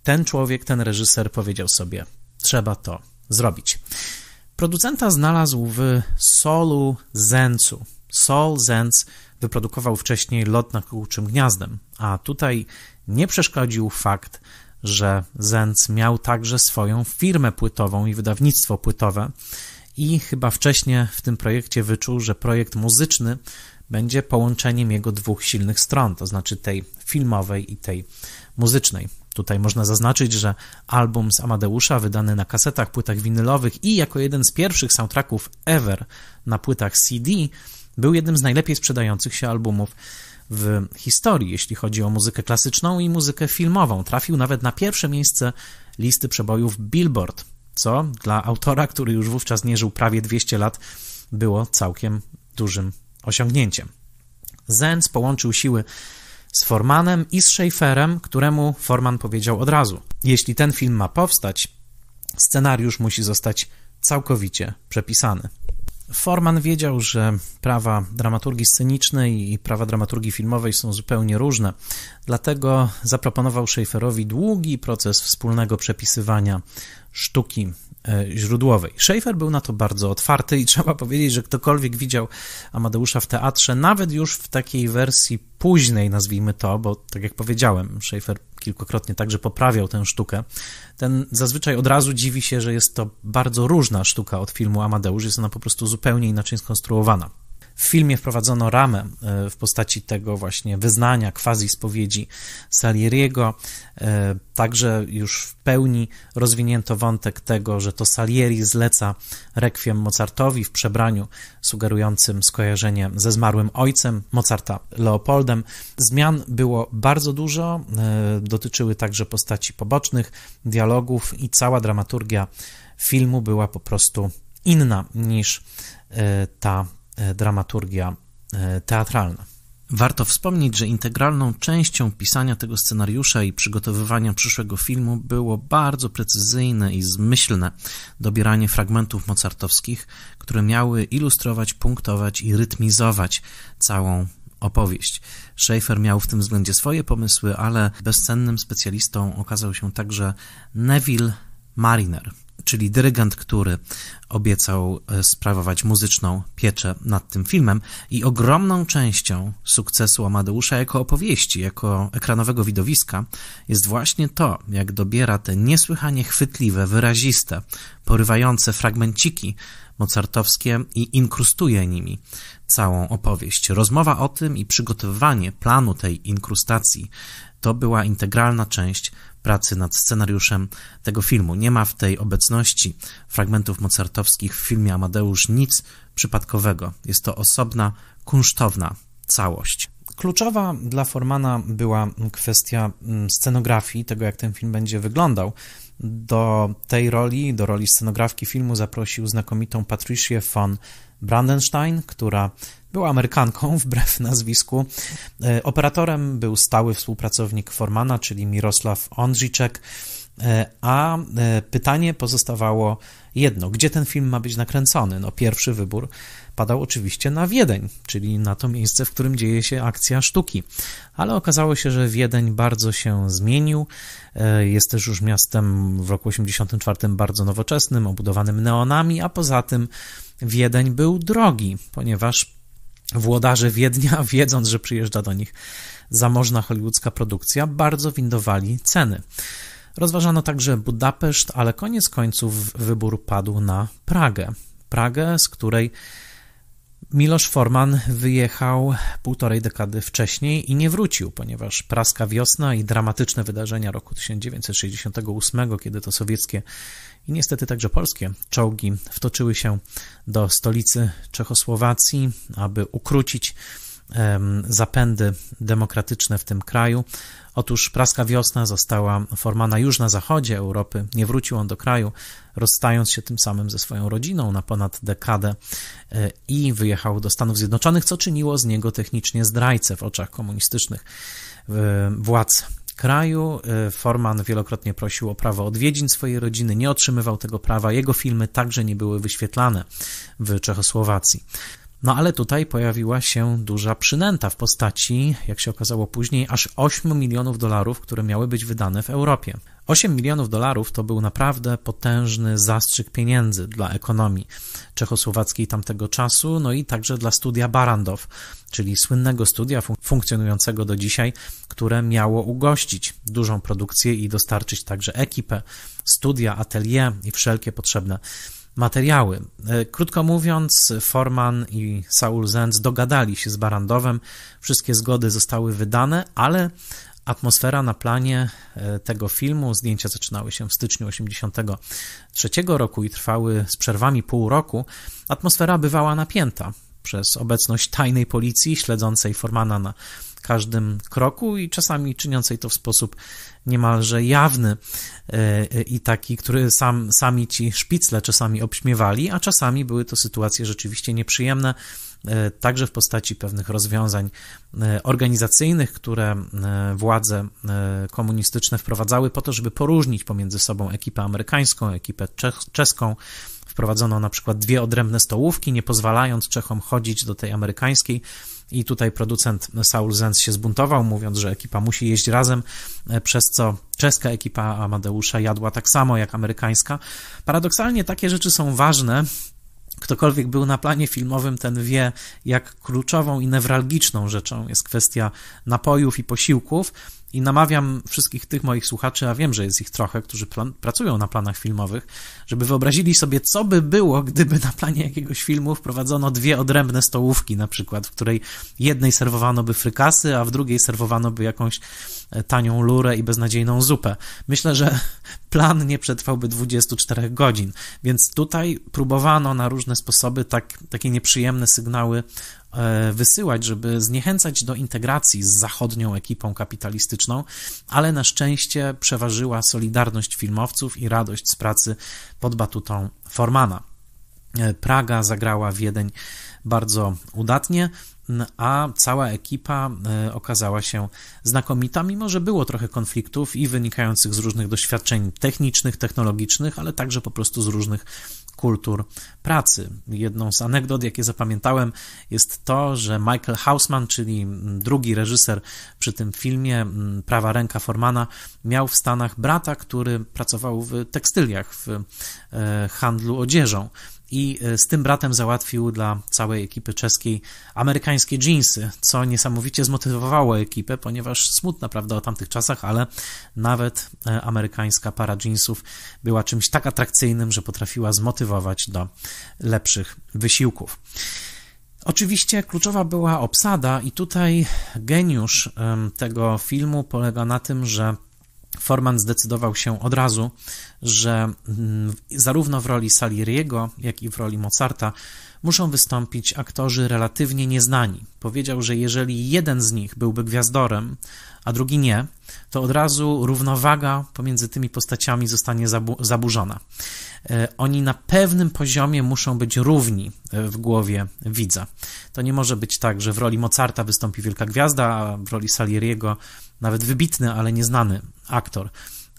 ten człowiek, ten reżyser powiedział sobie: Trzeba to zrobić. Producenta znalazł w Solu Zencu. Sol Zenc wyprodukował wcześniej Lot na kółczym gniazdem, a tutaj nie przeszkodził fakt, że Zenz miał także swoją firmę płytową i wydawnictwo płytowe i chyba wcześniej w tym projekcie wyczuł, że projekt muzyczny będzie połączeniem jego dwóch silnych stron, to znaczy tej filmowej i tej muzycznej. Tutaj można zaznaczyć, że album z Amadeusza, wydany na kasetach, płytach winylowych i jako jeden z pierwszych soundtracków ever na płytach CD, był jednym z najlepiej sprzedających się albumów w historii, jeśli chodzi o muzykę klasyczną i muzykę filmową. Trafił nawet na pierwsze miejsce listy przebojów Billboard, co dla autora, który już wówczas nie żył prawie 200 lat, było całkiem dużym osiągnięciem. Zenz połączył siły z Formanem i z Schaeferem, któremu Forman powiedział od razu: Jeśli ten film ma powstać, scenariusz musi zostać całkowicie przepisany. Forman wiedział, że prawa dramaturgii scenicznej i prawa dramaturgii filmowej są zupełnie różne, dlatego zaproponował Schaefferowi długi proces wspólnego przepisywania sztuki E, źródłowej. Schaefer był na to bardzo otwarty i trzeba powiedzieć, że ktokolwiek widział Amadeusza w teatrze, nawet już w takiej wersji późnej, nazwijmy to, bo tak jak powiedziałem, Schaefer kilkukrotnie także poprawiał tę sztukę, ten zazwyczaj od razu dziwi się, że jest to bardzo różna sztuka od filmu Amadeusz, jest ona po prostu zupełnie inaczej skonstruowana. W filmie wprowadzono ramę e, w postaci tego właśnie wyznania, quasi spowiedzi Salieriego. E, także już w pełni rozwinięto wątek tego, że to Salieri zleca rekwiem Mozartowi w przebraniu sugerującym skojarzenie ze zmarłym ojcem Mozarta Leopoldem. Zmian było bardzo dużo, e, dotyczyły także postaci pobocznych, dialogów i cała dramaturgia filmu była po prostu inna niż ta E, dramaturgia e, teatralna. Warto wspomnieć, że integralną częścią pisania tego scenariusza i przygotowywania przyszłego filmu było bardzo precyzyjne i zmyślne dobieranie fragmentów mozartowskich, które miały ilustrować, punktować i rytmizować całą opowieść. Schaefer miał w tym względzie swoje pomysły, ale bezcennym specjalistą okazał się także Neville Mariner czyli dyrygent, który obiecał e, sprawować muzyczną pieczę nad tym filmem i ogromną częścią sukcesu Amadeusza jako opowieści, jako ekranowego widowiska jest właśnie to, jak dobiera te niesłychanie chwytliwe, wyraziste, porywające fragmenciki mozartowskie i inkrustuje nimi całą opowieść. Rozmowa o tym i przygotowywanie planu tej inkrustacji to była integralna część pracy nad scenariuszem tego filmu. Nie ma w tej obecności fragmentów mozartowskich w filmie Amadeusz nic przypadkowego. Jest to osobna, kunsztowna całość. Kluczowa dla Formana była kwestia mm, scenografii, tego jak ten film będzie wyglądał. Do tej roli, do roli scenografki filmu zaprosił znakomitą Patricię von Brandenstein, która była Amerykanką wbrew nazwisku. E, operatorem był stały współpracownik Formana, czyli Mirosław Ondrzyczek. E, a e, pytanie pozostawało jedno: gdzie ten film ma być nakręcony? No, pierwszy wybór padał oczywiście na Wiedeń, czyli na to miejsce, w którym dzieje się akcja sztuki. Ale okazało się, że Wiedeń bardzo się zmienił. E, jest też już miastem w roku 84 bardzo nowoczesnym, obudowanym neonami, a poza tym Wiedeń był drogi, ponieważ włodarze Wiednia, wiedząc, że przyjeżdża do nich zamożna hollywoodzka produkcja, bardzo windowali ceny. Rozważano także Budapeszt, ale koniec końców wybór padł na Pragę. Pragę, z której Milosz Forman wyjechał półtorej dekady wcześniej i nie wrócił, ponieważ praska wiosna i dramatyczne wydarzenia roku 1968, kiedy to sowieckie i niestety także polskie czołgi wtoczyły się do stolicy Czechosłowacji, aby ukrócić zapędy demokratyczne w tym kraju. Otóż praska wiosna została formana już na zachodzie Europy, nie wrócił on do kraju, rozstając się tym samym ze swoją rodziną na ponad dekadę e, i wyjechał do Stanów Zjednoczonych, co czyniło z niego technicznie zdrajcę w oczach komunistycznych władz kraju. E, Forman wielokrotnie prosił o prawo odwiedzin swojej rodziny, nie otrzymywał tego prawa. Jego filmy także nie były wyświetlane w Czechosłowacji. No ale tutaj pojawiła się duża przynęta w postaci, jak się okazało później, aż 8 milionów dolarów, które miały być wydane w Europie. 8 milionów dolarów to był naprawdę potężny zastrzyk pieniędzy dla ekonomii czechosłowackiej tamtego czasu, no i także dla studia Barandow, czyli słynnego studia fun funkcjonującego do dzisiaj, które miało ugościć dużą produkcję i dostarczyć także ekipę, studia, atelier i wszelkie potrzebne materiały. E, krótko mówiąc, Forman i Saul Zenz dogadali się z Barandowem, wszystkie zgody zostały wydane, ale Atmosfera na planie e, tego filmu, zdjęcia zaczynały się w styczniu 1983 roku i trwały z przerwami pół roku. Atmosfera bywała napięta przez obecność tajnej policji śledzącej Formana na każdym kroku i czasami czyniącej to w sposób niemalże jawny e, e, i taki, który sam, sami ci szpicle czasami obśmiewali, a czasami były to sytuacje rzeczywiście nieprzyjemne, e, także w postaci pewnych rozwiązań organizacyjnych, które władze komunistyczne wprowadzały po to, żeby poróżnić pomiędzy sobą ekipę amerykańską, ekipę czeską. Wprowadzono na przykład dwie odrębne stołówki, nie pozwalając Czechom chodzić do tej amerykańskiej i tutaj producent Saul Zenz się zbuntował, mówiąc, że ekipa musi jeść razem, e, przez co czeska ekipa Amadeusza jadła tak samo jak amerykańska. Paradoksalnie takie rzeczy są ważne, ktokolwiek był na planie filmowym, ten wie, jak kluczową i newralgiczną rzeczą jest kwestia napojów i posiłków. I namawiam wszystkich tych moich słuchaczy, a wiem, że jest ich trochę, którzy plan- pracują na planach filmowych, żeby wyobrazili sobie, co by było, gdyby na planie jakiegoś filmu wprowadzono dwie odrębne stołówki, na przykład, w której jednej serwowano by frykasy, a w drugiej serwowano by jakąś e, tanią lurę i beznadziejną zupę. Myślę, że plan nie przetrwałby 24 godzin, więc tutaj próbowano na różne sposoby tak, takie nieprzyjemne sygnały E, wysyłać, żeby zniechęcać do integracji z zachodnią ekipą kapitalistyczną, ale na szczęście przeważyła solidarność filmowców i radość z pracy pod batutą Formana. E, Praga zagrała Wiedeń bardzo udatnie, a cała ekipa e, okazała się znakomita, mimo że było trochę konfliktów i wynikających z różnych doświadczeń technicznych, technologicznych, ale także po prostu z różnych kultur pracy. Jedną z anegdot, jakie zapamiętałem, jest to, że Michael Hausman, czyli drugi reżyser przy tym filmie, prawa ręka Formana, miał w Stanach brata, który pracował w tekstyliach, w e, handlu odzieżą i e, z tym bratem załatwił dla całej ekipy czeskiej amerykańskie jeansy, co niesamowicie zmotywowało ekipę, ponieważ smutna prawda o tamtych czasach, ale nawet e, amerykańska para jeansów była czymś tak atrakcyjnym, że potrafiła zmotywować do lepszych wysiłków. Oczywiście kluczowa była obsada, i tutaj geniusz tego filmu polega na tym, że Forman zdecydował się od razu, że mm, zarówno w roli Salieriego, jak i w roli Mozarta muszą wystąpić aktorzy relatywnie nieznani. Powiedział, że jeżeli jeden z nich byłby gwiazdorem, a drugi nie, to od razu równowaga pomiędzy tymi postaciami zostanie zaburzona. E, oni na pewnym poziomie muszą być równi e, w głowie widza. To nie może być tak, że w roli Mozarta wystąpi wielka gwiazda, a w roli Salieriego nawet wybitny, ale nieznany aktor.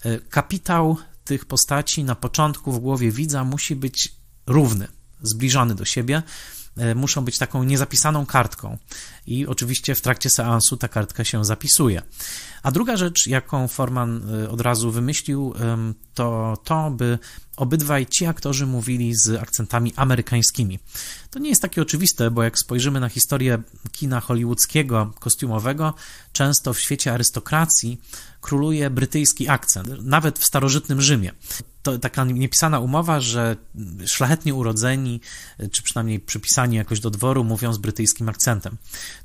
E, kapitał tych postaci na początku w głowie widza musi być równy, zbliżony do siebie. E, muszą być taką niezapisaną kartką, i oczywiście w trakcie seansu ta kartka się zapisuje. A druga rzecz, jaką Forman e, od razu wymyślił, to to, by obydwaj ci aktorzy mówili z akcentami amerykańskimi. To nie jest takie oczywiste, bo jak spojrzymy na historię kina hollywoodzkiego, kostiumowego, często w świecie arystokracji króluje brytyjski akcent, nawet w starożytnym Rzymie. To taka niepisana umowa, że szlachetnie urodzeni, czy przynajmniej przypisani jakoś do dworu, mówią z brytyjskim akcentem.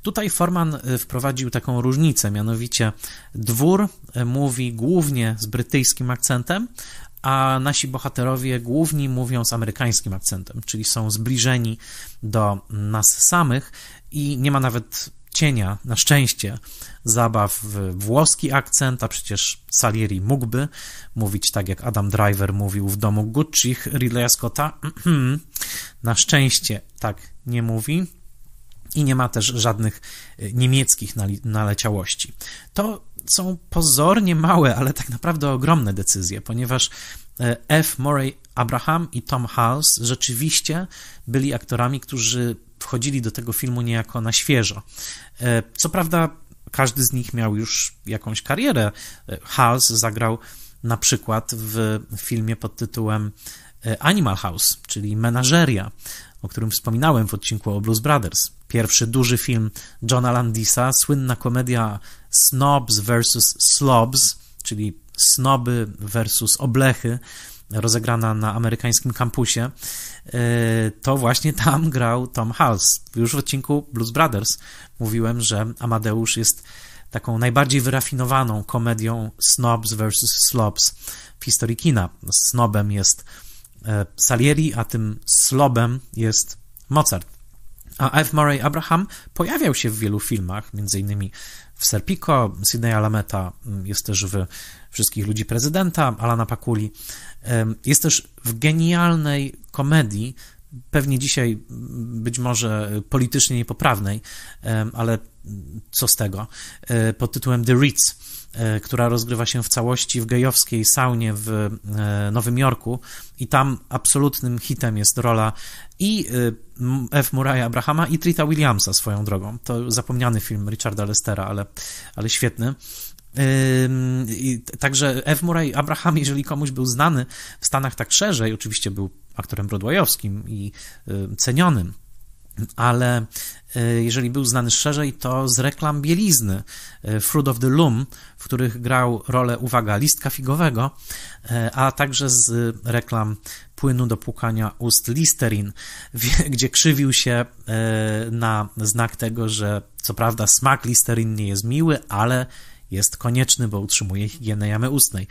Tutaj Forman e, wprowadził taką różnicę, mianowicie dwór e, mówi głównie z brytyjskim akcentem, a nasi bohaterowie główni mówią z amerykańskim akcentem, czyli są zbliżeni do nas samych i nie ma nawet cienia, na szczęście, zabaw w włoski akcent, a przecież Salieri mógłby mówić tak, jak Adam Driver mówił w domu Gucci Ridleya Scotta. na szczęście tak nie mówi i nie ma też żadnych e, niemieckich naleciałości. To są pozornie małe, ale tak naprawdę ogromne decyzje, ponieważ e, F. Murray Abraham i Tom Hulse rzeczywiście byli aktorami, którzy wchodzili do tego filmu niejako na świeżo. E, co prawda, każdy z nich miał już jakąś karierę. E, Hulse zagrał na przykład w filmie pod tytułem Animal House, czyli Menażeria, o którym wspominałem w odcinku o Blues Brothers. Pierwszy duży film Johna Landisa, słynna komedia snobs versus slobs, czyli snoby versus oblechy, rozegrana na amerykańskim kampusie, e, to właśnie tam grał Tom Hulse. Już w odcinku Blues Brothers mówiłem, że Amadeusz jest taką najbardziej wyrafinowaną komedią snobs versus slobs w historii kina. Snobem jest e, Salieri, a tym slobem jest Mozart. A F. Murray Abraham pojawiał się w wielu filmach, m.in w Serpico, Sydney Alameta mm, jest też w Wszystkich Ludzi Prezydenta, Alana Pakuli. Jest też w genialnej komedii, pewnie dzisiaj mm, być może politycznie niepoprawnej, ale co z tego, e, pod tytułem The Ritz E, która rozgrywa się w całości w gejowskiej saunie w e, Nowym Jorku i tam absolutnym hitem jest rola i e, F. Murraya Abrahama i Trita Williamsa swoją drogą. To zapomniany film Richarda Lestera, ale, ale świetny. I także F. Murray Abraham, jeżeli komuś był znany w Stanach tak szerzej, oczywiście był aktorem broadwayowskim i y, cenionym, ale E, jeżeli był znany szerzej, to z reklam bielizny e, Fruit of the Loom, w których grał rolę, uwaga, listka figowego, e, a także z reklam płynu do płukania ust Listerin, gdzie krzywił się na znak tego, że co prawda smak Listerin nie jest miły, ale jest konieczny, bo utrzymuje higienę jamy ustnej.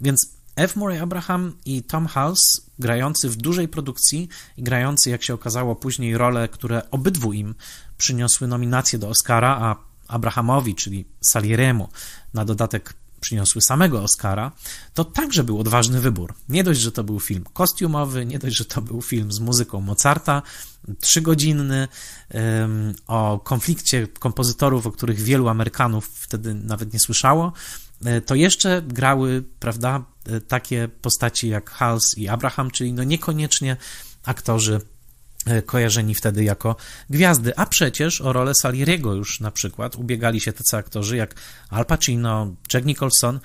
Więc F. Murray Abraham i Tom Hulse, grający w dużej produkcji i grający, jak się okazało później, role, które obydwu im przyniosły nominację do Oscara, a Abrahamowi, czyli Salieriemu, na dodatek przyniosły samego Oscara, to także był odważny wybór. Nie dość, że to był film kostiumowy, nie dość, że to był film z muzyką Mozarta, trzygodzinny, um, o konflikcie kompozytorów, o których wielu Amerykanów wtedy nawet nie słyszało, E, to jeszcze grały, prawda, e, takie postaci jak Hals i Abraham, czyli no niekoniecznie aktorzy e, kojarzeni wtedy jako gwiazdy. A przecież o rolę Salieriego już na przykład ubiegali się tacy aktorzy jak Al Pacino, Jack Nicholson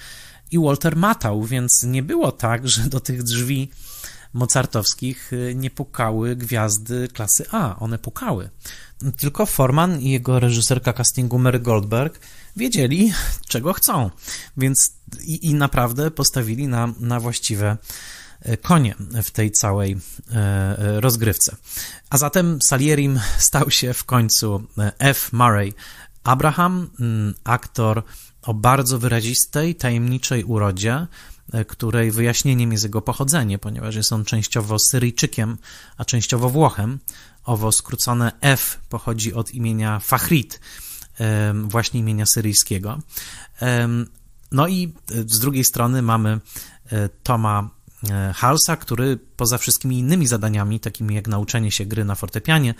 i Walter Matthau, więc nie było tak, że do tych drzwi mozartowskich nie pukały gwiazdy klasy A, one pukały. Tylko Forman i jego reżyserka castingu Mary Goldberg wiedzieli, czego chcą. Więc i, i naprawdę postawili na, na właściwe e, konie w tej całej e, e, rozgrywce. A zatem Salierim stał się w końcu F. Murray Abraham, mm, aktor o bardzo wyrazistej, tajemniczej urodzie, której wyjaśnieniem jest jego pochodzenie, ponieważ jest on częściowo Syryjczykiem, a częściowo Włochem. Owo skrócone F pochodzi od imienia Fachrit, właśnie imienia syryjskiego. No i e, z drugiej strony mamy e, Toma e, Halsa, który poza wszystkimi innymi zadaniami, takimi jak nauczenie się gry na fortepianie,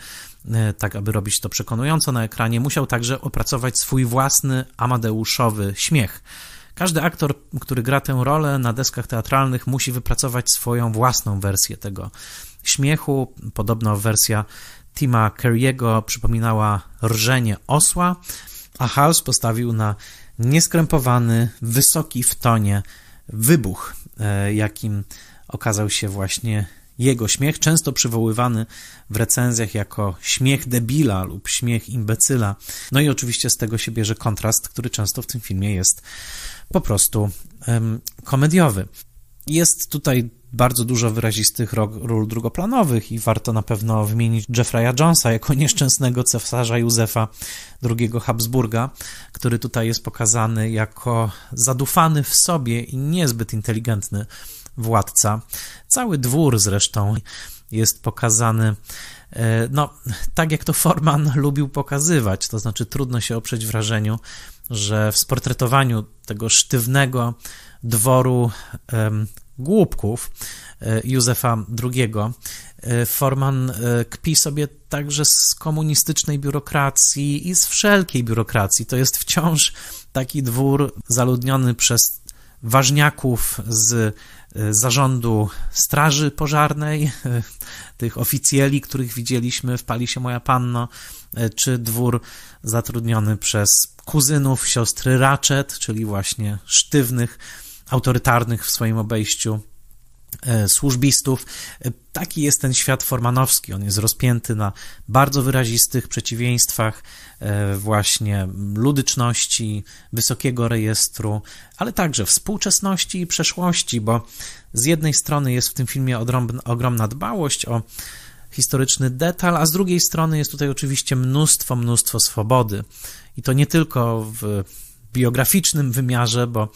tak aby robić to przekonująco na ekranie, musiał także opracować swój własny amadeuszowy śmiech. Każdy aktor, który gra tę rolę na deskach teatralnych, musi wypracować swoją własną wersję tego śmiechu. Podobno wersja Tima Curry'ego przypominała rżenie osła, a House postawił na nieskrępowany, wysoki w tonie wybuch, e, jakim okazał się właśnie jego śmiech, często przywoływany w recenzjach jako śmiech debila lub śmiech imbecyla. No i oczywiście z tego się bierze kontrast, który często w tym filmie jest po prostu um, komediowy. Jest tutaj bardzo dużo wyrazistych ról drugoplanowych i warto na pewno wymienić Jeffreya Jonesa jako nieszczęsnego cesarza Józefa II Habsburga, który tutaj jest pokazany jako zadufany w sobie i niezbyt inteligentny władca. Cały dwór zresztą jest pokazany e, no, tak jak to Forman lubił pokazywać, to znaczy trudno się oprzeć wrażeniu, że w sportretowaniu tego sztywnego dworu głupków e, Józefa II. E, Forman e, kpi sobie także z komunistycznej biurokracji i z wszelkiej biurokracji. To jest wciąż taki dwór zaludniony przez ważniaków z zarządu Straży Pożarnej, tych oficjeli, których widzieliśmy w Pali się moja panno, czy dwór zatrudniony przez kuzynów siostry Raczet, czyli właśnie sztywnych autorytarnych w swoim obejściu e, służbistów. E, taki jest ten świat formanowski. On jest rozpięty na bardzo wyrazistych przeciwieństwach e, właśnie ludyczności, wysokiego rejestru, ale także współczesności i przeszłości, bo z jednej strony jest w tym filmie ogromna dbałość o historyczny detal, a z drugiej strony jest tutaj oczywiście mnóstwo, mnóstwo swobody. I to nie tylko w biograficznym wymiarze, bo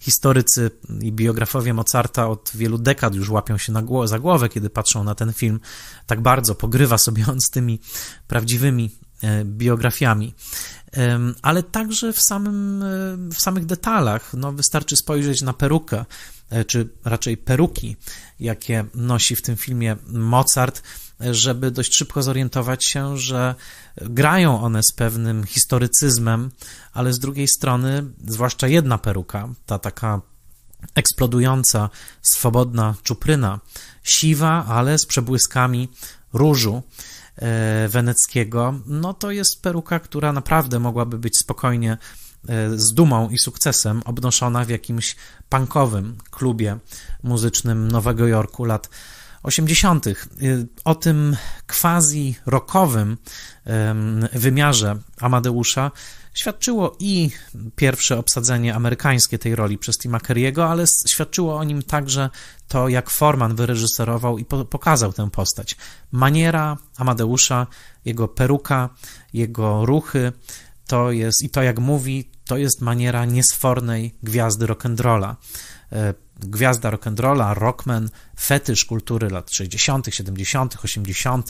historycy i biografowie Mozarta od wielu dekad już łapią się na za głowę, kiedy patrzą na ten film. Tak bardzo pogrywa sobie on z tymi prawdziwymi e, biografiami. Ale także w, samym, e, w samych detalach, no wystarczy spojrzeć na perukę, e, czy raczej peruki, jakie nosi w tym filmie Mozart żeby dość szybko zorientować się, że grają one z pewnym historycyzmem, ale z drugiej strony, zwłaszcza jedna peruka, ta taka eksplodująca, swobodna czupryna, siwa, ale z przebłyskami różu e, weneckiego, no to jest peruka, która naprawdę mogłaby być spokojnie e, z dumą i sukcesem obnoszona w jakimś punkowym klubie muzycznym Nowego Jorku lat 80. Y, o tym quasi-rokowym wymiarze Amadeusza świadczyło i pierwsze obsadzenie amerykańskie tej roli przez Tima Curry'ego, ale świadczyło o nim także to, jak Forman wyreżyserował i pokazał tę postać. Maniera Amadeusza, jego peruka, jego ruchy, to jest i to jak mówi, to jest maniera niesfornej gwiazdy rock'n'rolla. E, gwiazda rock'n'rolla, rockman, fetysz kultury lat 60., 70., 80.,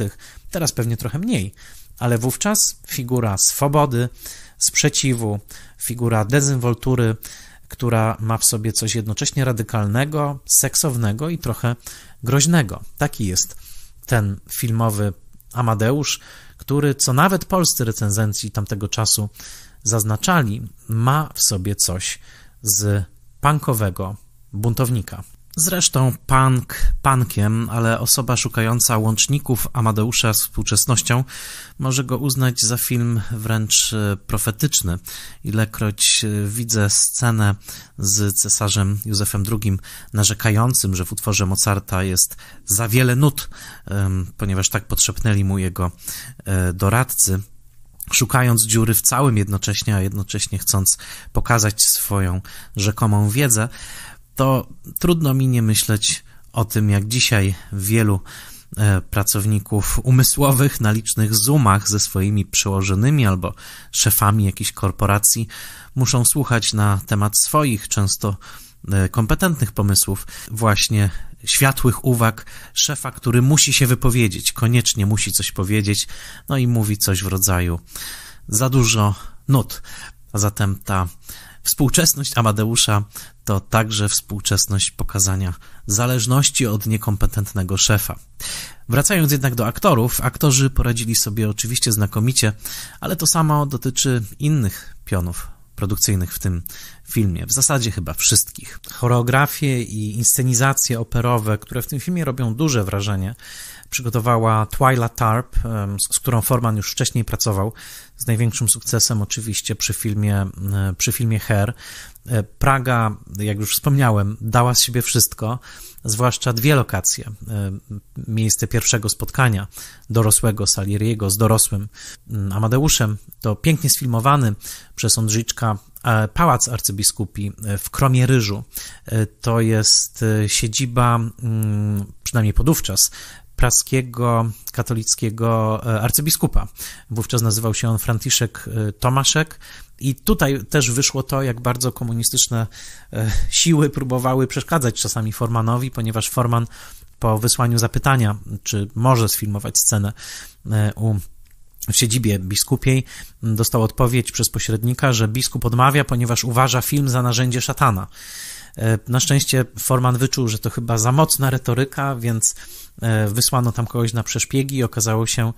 teraz pewnie trochę mniej, ale wówczas figura swobody, sprzeciwu, figura dezynwoltury, która ma w sobie coś jednocześnie radykalnego, seksownego i trochę groźnego. Taki jest ten filmowy Amadeusz, który, co nawet polscy recenzenci tamtego czasu zaznaczali, ma w sobie coś z punkowego buntownika. Zresztą punk punkiem, ale osoba szukająca łączników Amadeusza z współczesnością może go uznać za film wręcz e, profetyczny. Ilekroć e, widzę scenę z cesarzem Józefem II narzekającym, że w utworze Mozarta jest za wiele nut, ponieważ tak potrzepnęli mu jego e, doradcy, szukając dziury w całym jednocześnie, a jednocześnie chcąc pokazać swoją rzekomą wiedzę, to trudno mi nie myśleć o tym, jak dzisiaj wielu e, pracowników umysłowych na licznych zoomach ze swoimi przełożonymi albo szefami jakichś korporacji muszą słuchać na temat swoich często e, kompetentnych pomysłów, właśnie światłych uwag szefa, który musi się wypowiedzieć, koniecznie musi coś powiedzieć, no i mówi coś w rodzaju za dużo nut. A zatem ta Współczesność Amadeusza to także współczesność pokazania zależności od niekompetentnego szefa. Wracając jednak do aktorów, aktorzy poradzili sobie oczywiście znakomicie, ale to samo dotyczy innych pionów produkcyjnych w tym filmie. W zasadzie chyba wszystkich. Choreografie i inscenizacje operowe, które w tym filmie robią duże wrażenie, przygotowała Twyla Tarp, z którą Forman już wcześniej pracował z największym sukcesem oczywiście przy filmie, e, przy filmie Her. E, Praga, jak już wspomniałem, dała z siebie wszystko, zwłaszcza dwie lokacje. E, miejsce pierwszego spotkania dorosłego Salieriego z dorosłym mm, Amadeuszem, to pięknie sfilmowany przez Ondrzejczka Pałac Arcybiskupi w Kromie Ryżu. To jest siedziba, mm, przynajmniej podówczas, praskiego katolickiego e, arcybiskupa. Wówczas nazywał się on Franciszek e, Tomaszek. I tutaj też wyszło to, jak bardzo komunistyczne e, siły próbowały przeszkadzać czasami Formanowi, ponieważ Forman po wysłaniu zapytania, czy może sfilmować scenę u w siedzibie biskupiej dostał odpowiedź przez pośrednika, że biskup odmawia, ponieważ uważa film za narzędzie szatana. E, na szczęście Forman wyczuł, że to chyba za mocna retoryka, więc e, wysłano tam kogoś na przeszpiegi i okazało się,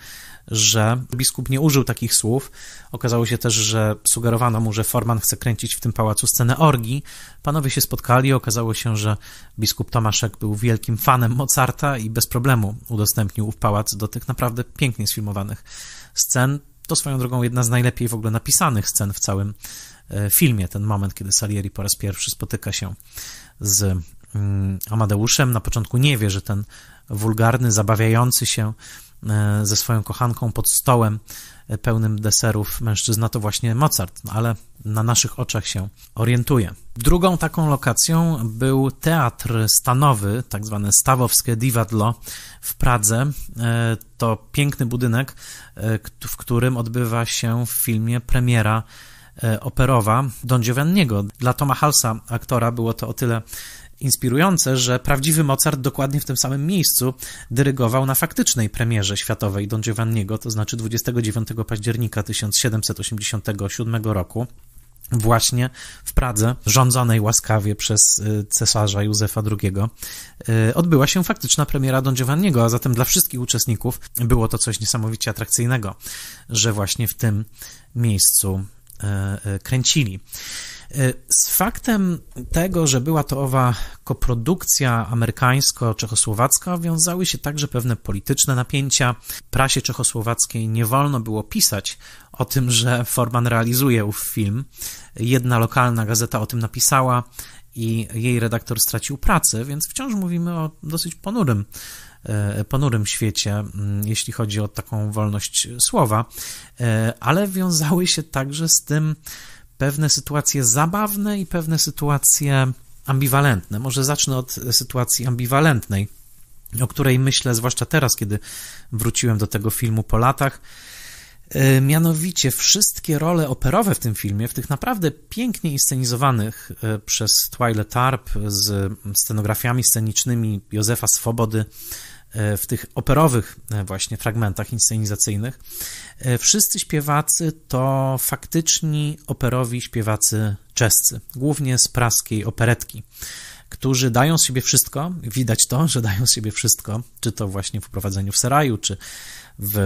że biskup nie użył takich słów. Okazało się też, że sugerowano mu, że Forman chce kręcić w tym pałacu scenę orgii. Panowie się spotkali, okazało się, że biskup Tomaszek był wielkim fanem Mozarta i bez problemu udostępnił ów pałac do tych naprawdę pięknie sfilmowanych scen. To swoją drogą jedna z najlepiej w ogóle napisanych scen w całym E, filmie, ten moment, kiedy Salieri po raz pierwszy spotyka się z mm, Amadeuszem. Na początku nie wie, że ten wulgarny, zabawiający się e, ze swoją kochanką pod stołem e, pełnym deserów mężczyzna to właśnie Mozart, no ale na naszych oczach się orientuje. Drugą taką lokacją był teatr stanowy, tak zwane stawowskie Divadlo w Pradze. To piękny budynek, w którym odbywa się w filmie premiera E, operowa Don Giovanniego. Dla Toma Halsa, aktora, było to o tyle inspirujące, że prawdziwy Mozart dokładnie w tym samym miejscu dyrygował na faktycznej premierze światowej Don Giovanniego, to znaczy 29 października 1787 roku. Właśnie w Pradze, rządzonej łaskawie przez e, cesarza Józefa II, e, odbyła się faktyczna premiera Don Giovanniego, a zatem dla wszystkich uczestników było to coś niesamowicie atrakcyjnego, że właśnie w tym miejscu E, e, kręcili. E, z faktem tego, że była to owa koprodukcja amerykańsko-czechosłowacka, wiązały się także pewne polityczne napięcia. Prasie czechosłowackiej nie wolno było pisać o tym, że Forman realizuje ów film. Jedna lokalna gazeta o tym napisała i jej redaktor stracił pracę, więc wciąż mówimy o dosyć ponurym E, ponurym świecie, mm, jeśli chodzi o taką wolność słowa, e, ale wiązały się także z tym pewne sytuacje zabawne i pewne sytuacje ambiwalentne. Może zacznę od sytuacji ambiwalentnej, o której myślę, zwłaszcza teraz, kiedy wróciłem do tego filmu po latach E, mianowicie wszystkie role operowe w tym filmie, w tych naprawdę pięknie inscenizowanych e, przez Twilight Tarp z scenografiami scenicznymi Józefa Swobody, e, w tych operowych właśnie fragmentach inscenizacyjnych, wszyscy śpiewacy to faktyczni operowi śpiewacy czescy, głównie z praskiej operetki którzy dają z siebie wszystko, widać to, że dają z siebie wszystko, czy to właśnie w prowadzeniu w seraju, czy w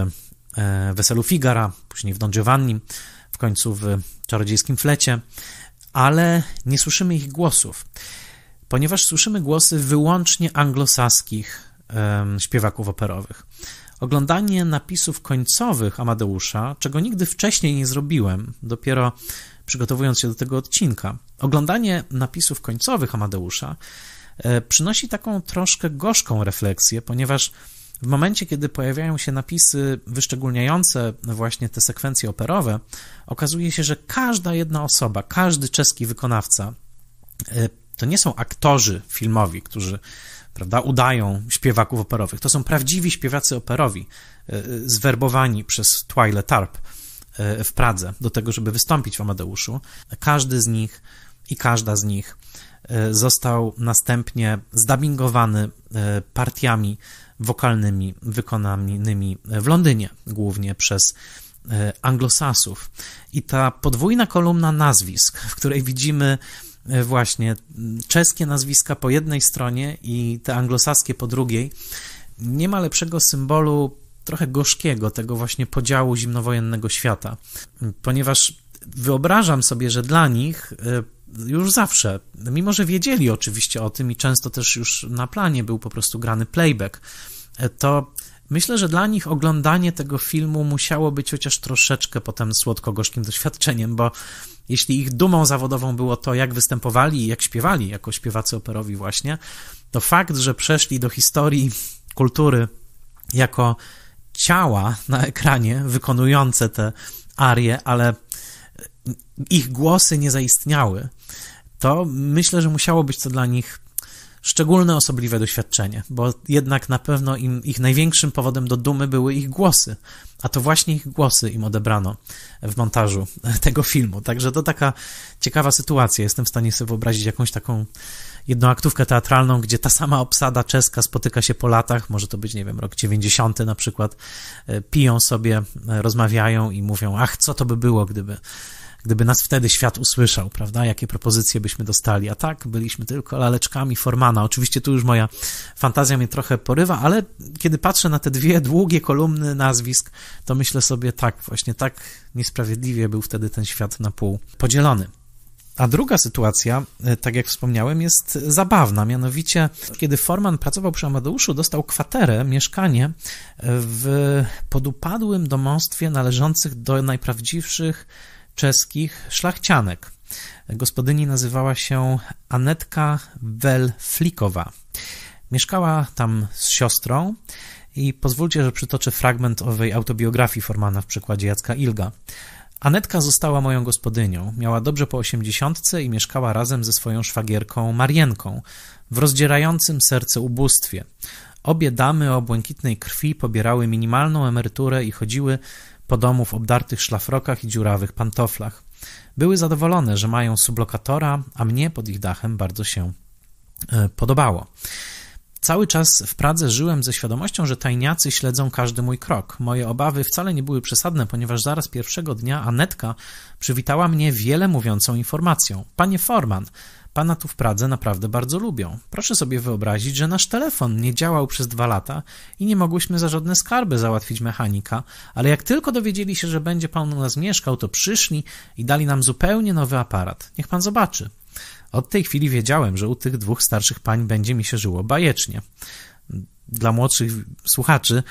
E, Weselu Figara, później w Don Giovanni, w końcu w Czarodziejskim Flecie, ale nie słyszymy ich głosów, ponieważ słyszymy głosy wyłącznie anglosaskich śpiewaków operowych. Oglądanie napisów końcowych Amadeusza, czego nigdy wcześniej nie zrobiłem, dopiero przygotowując się do tego odcinka, oglądanie napisów końcowych Amadeusza e, przynosi taką troszkę gorzką refleksję, ponieważ w momencie, kiedy pojawiają się napisy wyszczególniające właśnie te sekwencje operowe, okazuje się, że każda jedna osoba, każdy czeski wykonawca e, to nie są aktorzy filmowi, którzy prawda, udają śpiewaków operowych. To są prawdziwi śpiewacy operowi, e, e, zwerbowani przez Twile Tarp w Pradze do tego, żeby wystąpić w Amadeuszu. Każdy z nich i każda z nich został następnie zdabingowany partiami wokalnymi wykonanymi w Londynie, głównie przez e, anglosasów. I ta podwójna kolumna nazwisk, w której widzimy e, właśnie czeskie nazwiska po jednej stronie i te anglosaskie po drugiej, nie ma lepszego symbolu trochę gorzkiego tego właśnie podziału zimnowojennego świata, ponieważ wyobrażam sobie, że dla nich e, już zawsze, mimo że wiedzieli oczywiście o tym i często też już na planie był po prostu grany playback, to myślę, że dla nich oglądanie tego filmu musiało być chociaż troszeczkę potem słodko-gorzkim doświadczeniem, bo jeśli ich dumą zawodową było to, jak występowali i jak śpiewali jako śpiewacy operowi właśnie, to fakt, że przeszli do historii kultury jako ciała na ekranie wykonujące te arie, ale ich głosy nie zaistniały, to myślę, że musiało być to dla nich szczególne, osobliwe doświadczenie, bo jednak na pewno im, ich największym powodem do dumy były ich głosy, a to właśnie ich głosy im odebrano w montażu tego filmu. Także to taka ciekawa sytuacja. Jestem w stanie sobie wyobrazić jakąś taką jednoaktówkę teatralną, gdzie ta sama obsada czeska spotyka się po latach, może to być, nie wiem, rok 90 na przykład, e, piją sobie, e, rozmawiają i mówią, ach, co to by było, gdyby gdyby nas wtedy świat usłyszał, prawda, jakie propozycje byśmy dostali. A tak, byliśmy tylko laleczkami Formana. Oczywiście tu już moja fantazja mnie trochę porywa, ale kiedy patrzę na te dwie długie kolumny nazwisk, to myślę sobie tak, właśnie tak niesprawiedliwie był wtedy ten świat na pół podzielony. A druga sytuacja, e, tak jak wspomniałem, jest zabawna. Mianowicie, kiedy Forman pracował przy Amadeuszu, dostał kwaterę, mieszkanie e, w podupadłym domostwie należących do najprawdziwszych czeskich szlachcianek. Gospodyni nazywała się Anetka Welflikowa. Mieszkała tam z siostrą i pozwólcie, że przytoczę fragment owej autobiografii Formana w przykładzie Jacka Ilga. Anetka została moją gospodynią. Miała dobrze po osiemdziesiątce i mieszkała razem ze swoją szwagierką Marienką w rozdzierającym serce ubóstwie. Obie damy o błękitnej krwi pobierały minimalną emeryturę i chodziły po domu w obdartych szlafrokach i dziurawych pantoflach. Były zadowolone, że mają sublokatora, a mnie pod ich dachem bardzo się e, podobało. Cały czas w Pradze żyłem ze świadomością, że tajniacy śledzą każdy mój krok. Moje obawy wcale nie były przesadne, ponieważ zaraz pierwszego dnia Anetka przywitała mnie wiele mówiącą informacją. Panie Forman, Pana tu w Pradze naprawdę bardzo lubią. Proszę sobie wyobrazić, że nasz telefon nie działał przez dwa lata i nie mogłyśmy za żadne skarby załatwić mechanika, ale jak tylko dowiedzieli się, że będzie pan u nas mieszkał, to przyszli i dali nam zupełnie nowy aparat. Niech pan zobaczy. Od tej chwili wiedziałem, że u tych dwóch starszych pań będzie mi się żyło bajecznie. Dla młodszych słuchaczy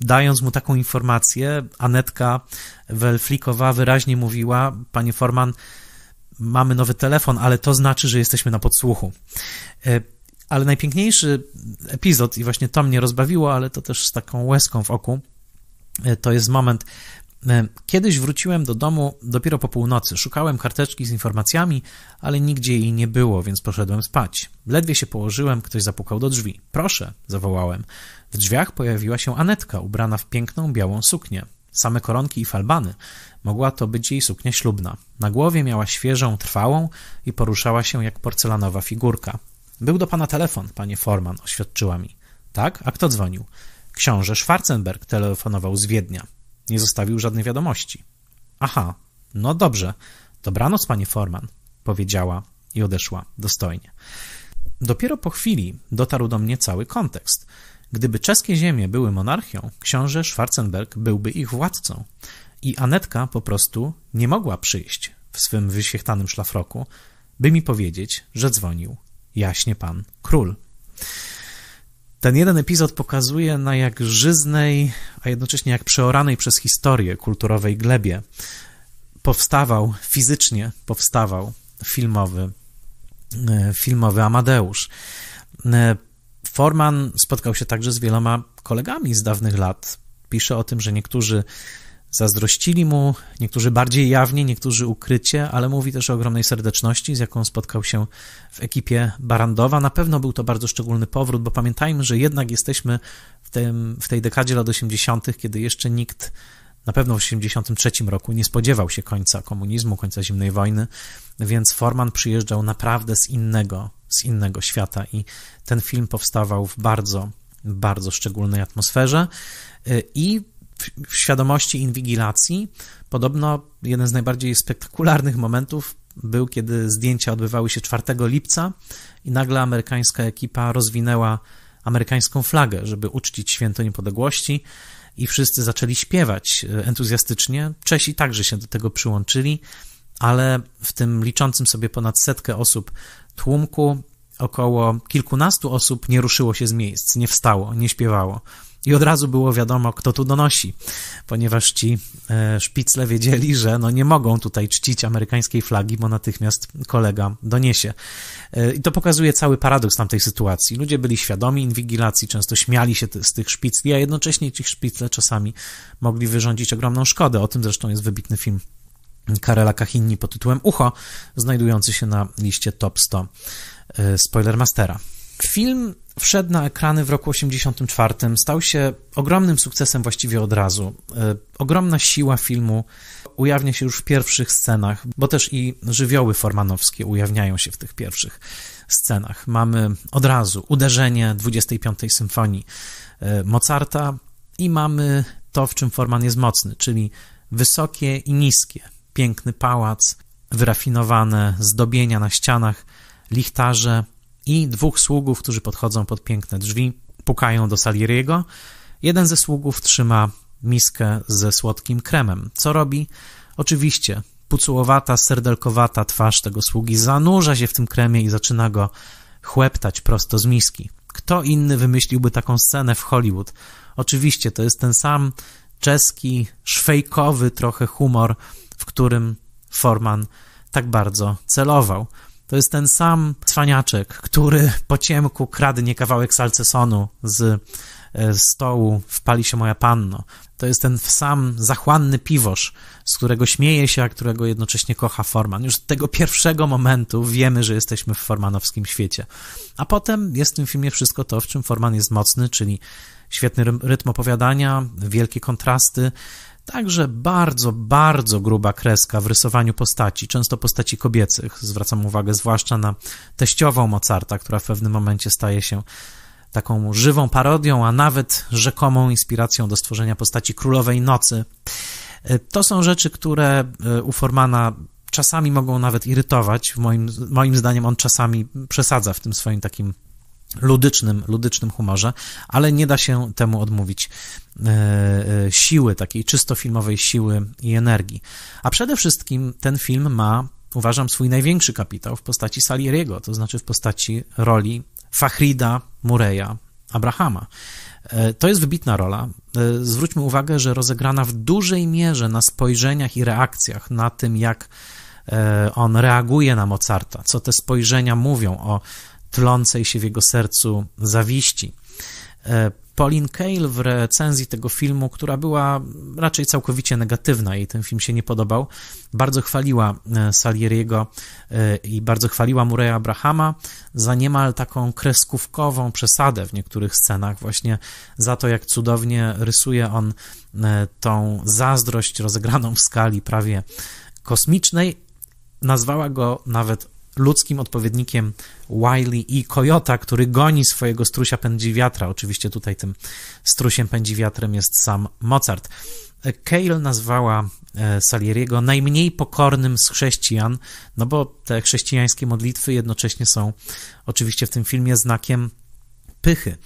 dając mu taką informację, Anetka Welflikowa wyraźnie mówiła, panie Forman, mamy nowy telefon, ale to znaczy, że jesteśmy na podsłuchu. E, ale najpiękniejszy epizod, i właśnie to mnie rozbawiło, ale to też z taką łezką w oku, e, to jest moment. E, kiedyś wróciłem do domu dopiero po północy. Szukałem karteczki z informacjami, ale nigdzie jej nie było, więc poszedłem spać. Ledwie się położyłem, ktoś zapukał do drzwi. Proszę, zawołałem. W drzwiach pojawiła się Anetka, ubrana w piękną białą suknię same koronki i falbany. Mogła to być jej suknia ślubna. Na głowie miała świeżą, trwałą i poruszała się jak porcelanowa figurka. Był do pana telefon, panie Forman, oświadczyła mi. Tak? A kto dzwonił? Książę Schwarzenberg telefonował z Wiednia. Nie zostawił żadnej wiadomości. Aha, no dobrze. Dobranoc, panie Forman, powiedziała i odeszła dostojnie. Dopiero po chwili dotarł do mnie cały kontekst. Gdyby czeskie ziemie były monarchią, książę Schwarzenberg byłby ich władcą. I Anetka po prostu nie mogła przyjść w swym wyświechtanym szlafroku, by mi powiedzieć, że dzwonił jaśnie pan król. Ten jeden epizod pokazuje na jak żyznej, a jednocześnie jak przeoranej przez historię kulturowej glebie powstawał, fizycznie powstawał filmowy, e, filmowy Amadeusz. E, Forman spotkał się także z wieloma kolegami z dawnych lat. Pisze o tym, że niektórzy zazdrościli mu, niektórzy bardziej jawnie, niektórzy ukrycie, ale mówi też o ogromnej serdeczności, z jaką spotkał się w ekipie Barandowa. Na pewno był to bardzo szczególny powrót, bo pamiętajmy, że jednak jesteśmy w, tym, w tej dekadzie lat 80., kiedy jeszcze nikt na pewno w 83. roku nie spodziewał się końca komunizmu, końca zimnej wojny, więc Forman przyjeżdżał naprawdę z innego z innego świata i ten film powstawał w bardzo, bardzo szczególnej atmosferze y, i w świadomości inwigilacji podobno jeden z najbardziej spektakularnych momentów był, kiedy zdjęcia odbywały się 4 lipca i nagle amerykańska ekipa rozwinęła amerykańską flagę, żeby uczcić święto niepodległości i wszyscy zaczęli śpiewać y, entuzjastycznie. Czesi także się do tego przyłączyli, ale w tym liczącym sobie ponad setkę osób tłumku około kilkunastu osób nie ruszyło się z miejsc, nie wstało, nie śpiewało. I od razu było wiadomo, kto tu donosi, ponieważ ci e, szpicle wiedzieli, że no nie mogą tutaj czcić amerykańskiej flagi, bo natychmiast kolega doniesie. E, I to pokazuje cały paradoks tamtej sytuacji. Ludzie byli świadomi inwigilacji, często śmiali się z tych szpicli, a jednocześnie ci szpicle czasami mogli wyrządzić ogromną szkodę. O tym zresztą jest wybitny film Karela Kachinni pod tytułem Ucho, znajdujący się na liście Top 100 e, Spoilermastera. Film wszedł na ekrany w roku 84, stał się ogromnym sukcesem właściwie od razu. E, ogromna siła filmu ujawnia się już w pierwszych scenach, bo też i żywioły formanowskie ujawniają się w tych pierwszych scenach. Mamy od razu uderzenie 25 symfonii e, Mozarta i mamy to, w czym Forman jest mocny, czyli wysokie i niskie piękny pałac, wyrafinowane zdobienia na ścianach, lichtarze i dwóch sługów, którzy podchodzą pod piękne drzwi, pukają do Salieriego. Jeden ze sługów trzyma miskę ze słodkim kremem. Co robi? Oczywiście pucułowata, serdelkowata twarz tego sługi zanurza się w tym kremie i zaczyna go chłeptać prosto z miski. Kto inny wymyśliłby taką scenę w Hollywood? Oczywiście to jest ten sam czeski, szwejkowy trochę humor, w którym Forman tak bardzo celował. To jest ten sam cwaniaczek, który po ciemku kradnie kawałek salcesonu z e, stołu wpali się moja panno. To jest ten sam zachłanny piwosz, z którego śmieje się, a którego jednocześnie kocha Forman. Już od tego pierwszego momentu wiemy, że jesteśmy w formanowskim świecie. A potem jest w tym filmie wszystko to, w czym Forman jest mocny, czyli świetny rytm opowiadania, wielkie kontrasty, Także bardzo, bardzo gruba kreska w rysowaniu postaci, często postaci kobiecych. Zwracam uwagę zwłaszcza na teściową Mozarta, która w pewnym momencie staje się taką żywą parodią, a nawet rzekomą inspiracją do stworzenia postaci królowej nocy. E, to są rzeczy, które e, u Formana czasami mogą nawet irytować. Moim, moim zdaniem on czasami przesadza w tym swoim takim ludycznym, ludycznym humorze, ale nie da się temu odmówić e, e, siły, takiej czysto filmowej siły i energii. A przede wszystkim ten film ma, uważam, swój największy kapitał w postaci Salieriego, to znaczy w postaci roli Fahrida Mureya Abrahama. E, to jest wybitna rola. Zwróćmy uwagę, że rozegrana w dużej mierze na spojrzeniach i reakcjach, na tym jak on reaguje na Mozarta, co te spojrzenia mówią o tlącej się w jego sercu zawiści. E, Pauline Kael w recenzji tego filmu, która była raczej całkowicie negatywna, jej ten film się nie podobał, bardzo chwaliła e, Salieriego e, i bardzo chwaliła Murray'a Abrahama za niemal taką kreskówkową przesadę w niektórych scenach, właśnie za to, jak cudownie rysuje on tą zazdrość rozegraną w skali prawie kosmicznej. Nazwała go nawet ludzkim odpowiednikiem Wiley i Kojota, który goni swojego strusia wiatra. Oczywiście tutaj tym strusiem wiatrem jest sam Mozart. E, Cale nazwała e, Salieriego najmniej pokornym z chrześcijan, no bo te chrześcijańskie modlitwy jednocześnie są oczywiście w tym filmie znakiem pychy.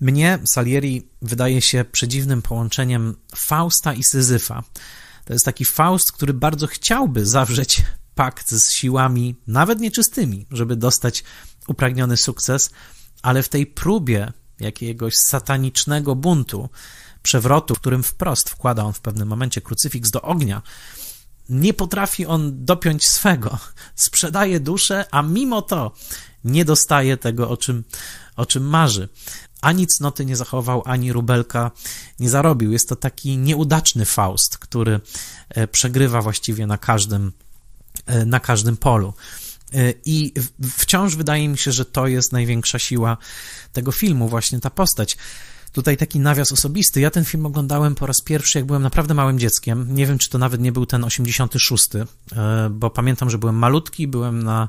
Mnie Salieri wydaje się przedziwnym połączeniem Fausta i Syzyfa. To jest taki Faust, który bardzo chciałby zawrzeć pakt z siłami, nawet nieczystymi, żeby dostać upragniony sukces, ale w tej próbie jakiegoś satanicznego buntu, przewrotu, w którym wprost wkłada on w pewnym momencie krucyfiks do ognia, nie potrafi on dopiąć swego, sprzedaje duszę, a mimo to nie dostaje tego, o czym, o czym marzy. Ani cnoty nie zachował, ani rubelka nie zarobił. Jest to taki nieudaczny Faust, który e, przegrywa właściwie na każdym E, na każdym polu. E, I wciąż wydaje mi się, że to jest największa siła tego filmu, właśnie ta postać. Tutaj taki nawias osobisty. Ja ten film oglądałem po raz pierwszy, jak byłem naprawdę małym dzieckiem. Nie wiem, czy to nawet nie był ten 86, e, bo pamiętam, że byłem malutki, byłem na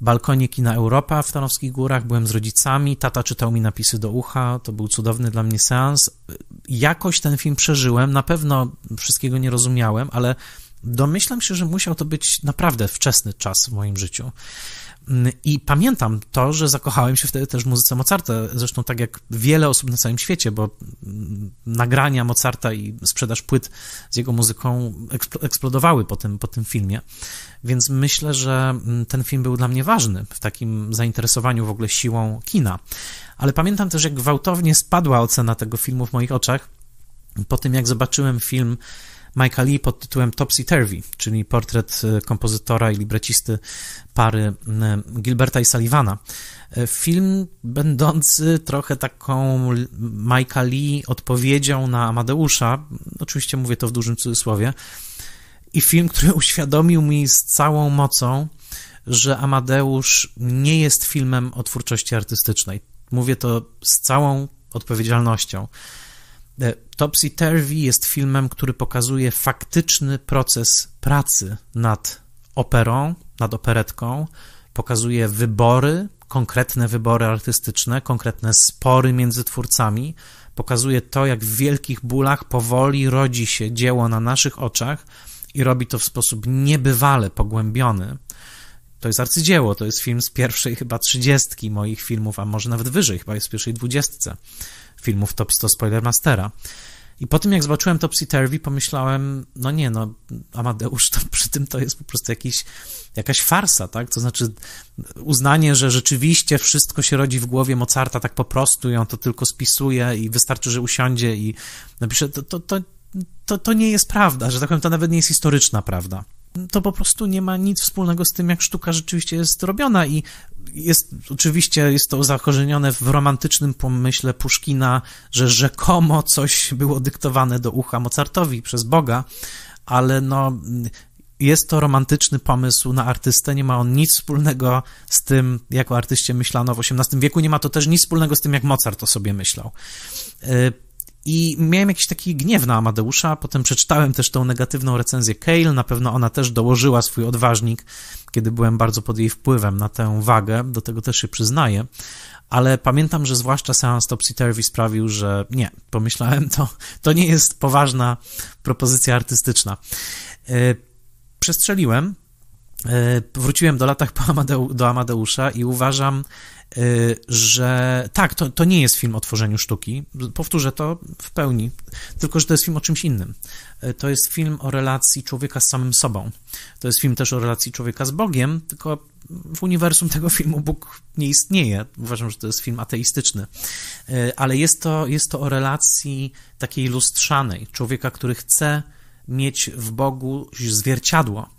balkonie kina Europa w Tarnowskich Górach, byłem z rodzicami, tata czytał mi napisy do ucha, to był cudowny dla mnie seans. Jakoś ten film przeżyłem, na pewno wszystkiego nie rozumiałem, ale domyślam się, że musiał to być naprawdę wczesny czas w moim życiu. Mm, I pamiętam to, że zakochałem się wtedy też w muzyce Mozarta, zresztą tak jak wiele osób na całym świecie, bo mm, nagrania Mozarta i sprzedaż płyt z jego muzyką eksplodowały po tym, po tym filmie. Więc myślę, że mm, ten film był dla mnie ważny w takim zainteresowaniu w ogóle siłą kina. Ale pamiętam też, jak gwałtownie spadła ocena tego filmu w moich oczach po tym, jak zobaczyłem film Mike'a Lee pod tytułem Topsy Turvy, czyli portret e, kompozytora i librecisty pary Gilberta i Sullivana. E, film będący trochę taką Mike'a Lee odpowiedzią na Amadeusza, oczywiście mówię to w dużym cudzysłowie, i film, który uświadomił mi z całą mocą, że Amadeusz nie jest filmem o twórczości artystycznej. Mówię to z całą odpowiedzialnością. E, Topsy Turvy jest filmem, który pokazuje faktyczny proces pracy nad operą, nad operetką, pokazuje wybory, konkretne wybory artystyczne, konkretne spory między twórcami, pokazuje to, jak w wielkich bólach powoli rodzi się dzieło na naszych oczach i robi to w sposób niebywale pogłębiony. To jest arcydzieło, to jest film z pierwszej chyba trzydziestki moich filmów, a może nawet wyżej, chyba jest z pierwszej dwudziestce filmów Top spoiler Spoilermastera. I po tym, jak zobaczyłem Topsy Turvy, pomyślałem, no nie, no Amadeusz to przy tym to jest po prostu jakiś, jakaś farsa, tak? To znaczy uznanie, że rzeczywiście wszystko się rodzi w głowie Mozarta tak po prostu i on to tylko spisuje i wystarczy, że usiądzie i napisze, to, to, to, to, to nie jest prawda, że tak powiem, to nawet nie jest historyczna prawda to po prostu nie ma nic wspólnego z tym, jak sztuka rzeczywiście jest robiona i jest, oczywiście jest to zakorzenione w romantycznym pomyśle Puszkina, że rzekomo coś było dyktowane do ucha Mozartowi przez Boga, ale no, jest to romantyczny pomysł na artystę, nie ma on nic wspólnego z tym, jak o artyście myślano w XVIII wieku, nie ma to też nic wspólnego z tym, jak Mozart o sobie myślał. Y, i miałem jakiś taki gniew na Amadeusza, potem przeczytałem też tą negatywną recenzję Kale, na pewno ona też dołożyła swój odważnik, kiedy byłem bardzo pod jej wpływem na tę wagę, do tego też się przyznaję, ale pamiętam, że zwłaszcza seans Topsy Turvy sprawił, że nie, pomyślałem, to, to nie jest poważna propozycja artystyczna. E, przestrzeliłem, e, Wróciłem do latach po Amadeu, do Amadeusza i uważam, Y, że tak, to, to nie jest film o tworzeniu sztuki, powtórzę to w pełni, tylko że to jest film o czymś innym. Y, to jest film o relacji człowieka z samym sobą. To jest film też o relacji człowieka z Bogiem, tylko w uniwersum tego filmu Bóg nie istnieje. Uważam, że to jest film ateistyczny. Y, ale jest to, jest to o relacji takiej lustrzanej, człowieka, który chce mieć w Bogu zwierciadło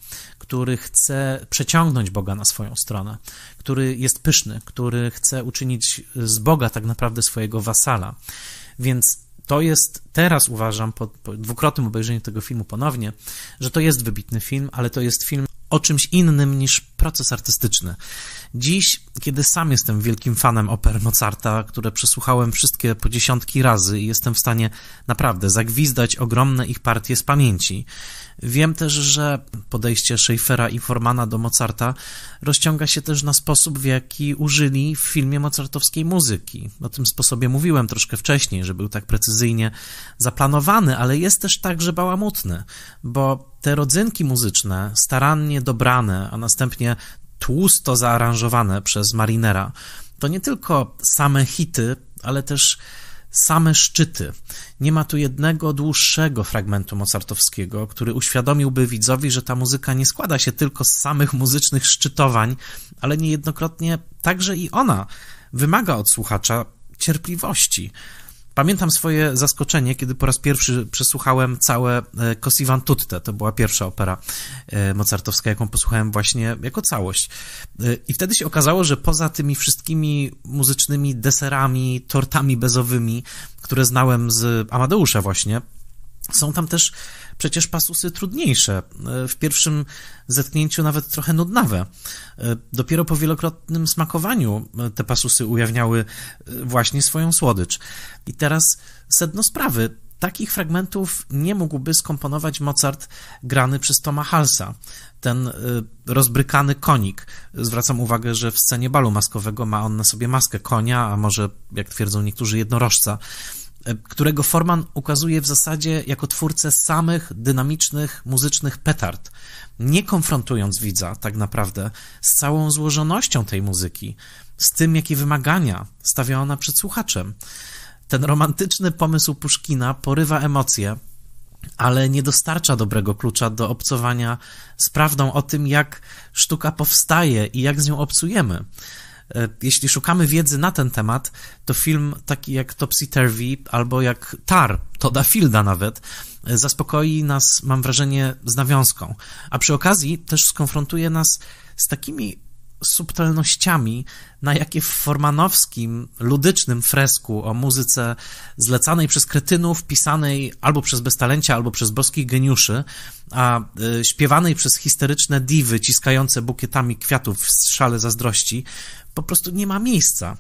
który chce przeciągnąć Boga na swoją stronę, który jest pyszny, który chce uczynić z Boga tak naprawdę swojego wasala. Więc to jest teraz uważam, po, po, dwukrotnym obejrzeniu tego filmu ponownie, że to jest wybitny film, ale to jest film o czymś innym niż proces artystyczny. Dziś, kiedy sam jestem wielkim fanem oper Mozarta, które przesłuchałem wszystkie po dziesiątki razy i jestem w stanie naprawdę zagwizdać ogromne ich partie z pamięci, wiem też, że podejście Schaeffera i Formana do Mozarta rozciąga się też na sposób, w jaki użyli w filmie mozartowskiej muzyki. O tym sposobie mówiłem troszkę wcześniej, że był tak precyzyjnie zaplanowany, ale jest też także bałamutny, bo te rodzynki muzyczne, starannie dobrane, a następnie tłusto zaaranżowane przez Marinera, to nie tylko same hity, ale też same szczyty. Nie ma tu jednego dłuższego fragmentu Mozartowskiego, który uświadomiłby widzowi, że ta muzyka nie składa się tylko z samych muzycznych szczytowań, ale niejednokrotnie także i ona wymaga od słuchacza cierpliwości, Pamiętam swoje zaskoczenie, kiedy po raz pierwszy przesłuchałem całe Così e, van tutte. To była pierwsza opera e, mozartowska, jaką posłuchałem właśnie jako całość. E, I wtedy się okazało, że poza tymi wszystkimi muzycznymi deserami, tortami bezowymi, które znałem z Amadeusza właśnie, są tam też przecież pasusy trudniejsze, e, w pierwszym zetknięciu nawet trochę nudnawe. E, dopiero po wielokrotnym smakowaniu e, te pasusy ujawniały właśnie swoją słodycz. I teraz sedno sprawy. Takich fragmentów nie mógłby skomponować Mozart grany przez Toma Halsa. Ten rozbrykany konik. Zwracam uwagę, że w scenie balu maskowego ma on na sobie maskę konia, a może, jak twierdzą niektórzy, jednorożca. E, którego Forman ukazuje w zasadzie jako twórcę samych dynamicznych, muzycznych petard, nie konfrontując widza tak naprawdę z całą złożonością tej muzyki, z tym, jakie wymagania stawia ona przed słuchaczem. Ten romantyczny pomysł Puszkina porywa emocje, ale nie dostarcza dobrego klucza do obcowania z prawdą o tym, jak sztuka powstaje i jak z nią obcujemy. E, jeśli szukamy wiedzy na ten temat, to film taki jak Topsy Turvy albo jak Tar, Toda Fielda nawet, e, zaspokoi nas, mam wrażenie, z nawiązką. A przy okazji też skonfrontuje nas z takimi subtelnościami, na jakie w formanowskim, ludycznym fresku o muzyce zlecanej przez kretynów, pisanej albo przez beztalencia, albo przez boskich geniuszy, a e, śpiewanej przez histeryczne diwy ciskające bukietami kwiatów w szale zazdrości, po prostu nie ma miejsca.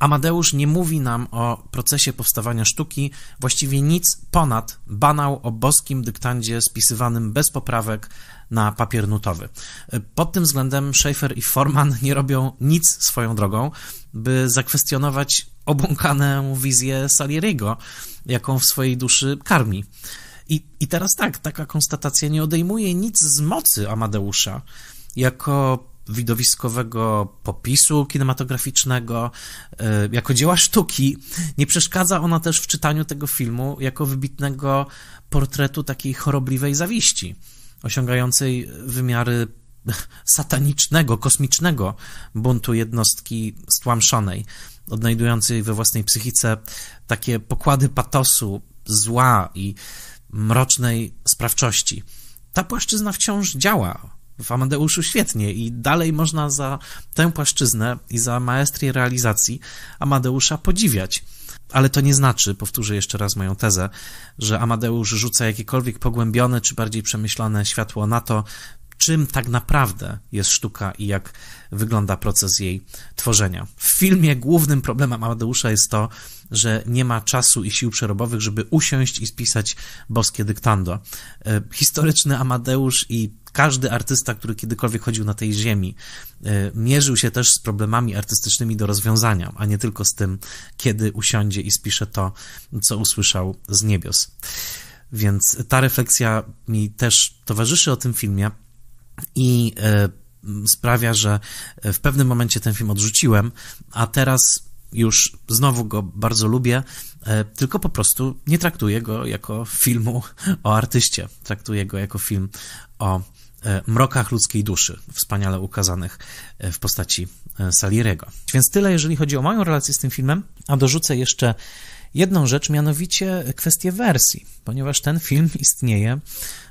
Amadeusz nie mówi nam o procesie powstawania sztuki, właściwie nic ponad banał o boskim dyktandzie spisywanym bez poprawek na papier nutowy. Pod tym względem Schaefer i Forman nie robią nic swoją drogą, by zakwestionować obłąkaną wizję Salieriego, jaką w swojej duszy karmi. I, I teraz tak, taka konstatacja nie odejmuje nic z mocy Amadeusza jako widowiskowego popisu kinematograficznego, e, jako dzieła sztuki. Nie przeszkadza ona też w czytaniu tego filmu jako wybitnego portretu takiej chorobliwej zawiści osiągającej wymiary satanicznego, kosmicznego buntu jednostki stłamszonej, odnajdującej we własnej psychice takie pokłady patosu, zła i mrocznej sprawczości. Ta płaszczyzna wciąż działa w Amadeuszu świetnie i dalej można za tę płaszczyznę i za maestrię realizacji Amadeusza podziwiać. Ale to nie znaczy, powtórzę jeszcze raz moją tezę, że Amadeusz rzuca jakiekolwiek pogłębione czy bardziej przemyślane światło na to, czym tak naprawdę jest sztuka i jak wygląda proces jej tworzenia. W filmie głównym problemem Amadeusza jest to, że nie ma czasu i sił przerobowych, żeby usiąść i spisać boskie dyktando. E, historyczny Amadeusz i każdy artysta, który kiedykolwiek chodził na tej ziemi, e, mierzył się też z problemami artystycznymi do rozwiązania, a nie tylko z tym, kiedy usiądzie i spisze to, co usłyszał z niebios. Więc ta refleksja mi też towarzyszy o tym filmie i e, sprawia, że w pewnym momencie ten film odrzuciłem, a teraz już znowu go bardzo lubię, e, tylko po prostu nie traktuję go jako filmu o artyście. Traktuję go jako film o E, mrokach ludzkiej duszy, wspaniale ukazanych e, w postaci e, Salirego. Więc tyle, jeżeli chodzi o moją relację z tym filmem, a dorzucę jeszcze jedną rzecz, mianowicie kwestię wersji, ponieważ ten film istnieje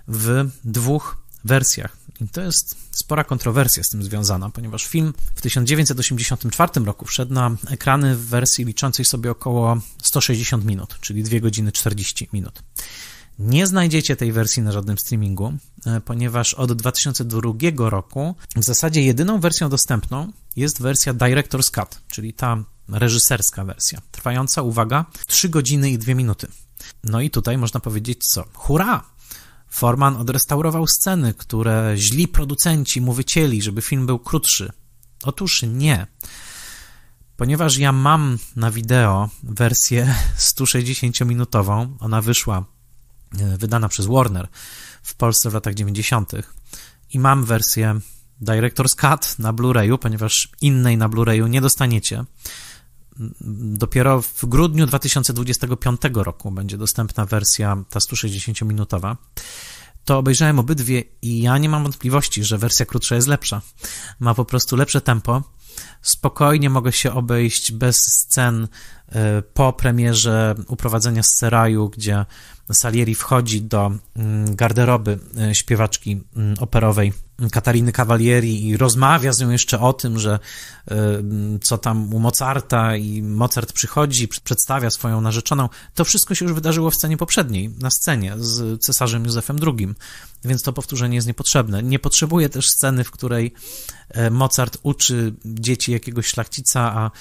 w dwóch wersjach. I to jest spora kontrowersja z tym związana, ponieważ film w 1984 roku wszedł na ekrany w wersji liczącej sobie około 160 minut, czyli 2 godziny 40 minut. Nie znajdziecie tej wersji na żadnym streamingu, e, ponieważ od 2002 roku w zasadzie jedyną wersją dostępną jest wersja Director's Cut, czyli ta reżyserska wersja, trwająca, uwaga, 3 godziny i 2 minuty. No i tutaj można powiedzieć co? Hurra! Forman odrestaurował sceny, które źli producenci mu wycięli, żeby film był krótszy. Otóż nie. Ponieważ ja mam na wideo wersję 160-minutową, ona wyszła E, wydana przez Warner w Polsce w latach 90. I mam wersję Director's Cut na Blu-rayu, ponieważ innej na Blu-rayu nie dostaniecie. Mm, dopiero w grudniu 2025 roku będzie dostępna wersja ta 160-minutowa. To obejrzałem obydwie i ja nie mam wątpliwości, że wersja krótsza jest lepsza. Ma po prostu lepsze tempo. Spokojnie mogę się obejść bez scen e, po premierze uprowadzenia z seraju, gdzie Salieri wchodzi do mm, garderoby e, śpiewaczki mm, operowej Katariny Cavalieri i rozmawia z nią jeszcze o tym, że e, mm, co tam u Mozarta i Mozart przychodzi, przedstawia swoją narzeczoną. To wszystko się już wydarzyło w scenie poprzedniej, na scenie z cesarzem Józefem II, więc to powtórzenie jest niepotrzebne. Nie potrzebuje też sceny, w której e, Mozart uczy dzieci jakiegoś szlachcica, a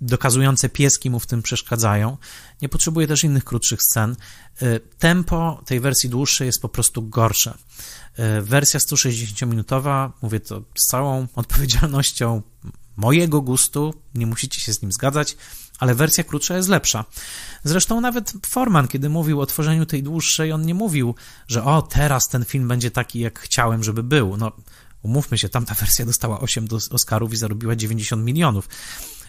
dokazujące pieski mu w tym przeszkadzają. Nie potrzebuje też innych krótszych scen. Y, tempo tej wersji dłuższej jest po prostu gorsze. Y, wersja 160-minutowa, mówię to z całą odpowiedzialnością mojego gustu, nie musicie się z nim zgadzać, ale wersja krótsza jest lepsza. Zresztą nawet Forman, kiedy mówił o tworzeniu tej dłuższej, on nie mówił, że o, teraz ten film będzie taki, jak chciałem, żeby był. No, umówmy się, tamta wersja dostała 8 do Oscarów i zarobiła 90 milionów.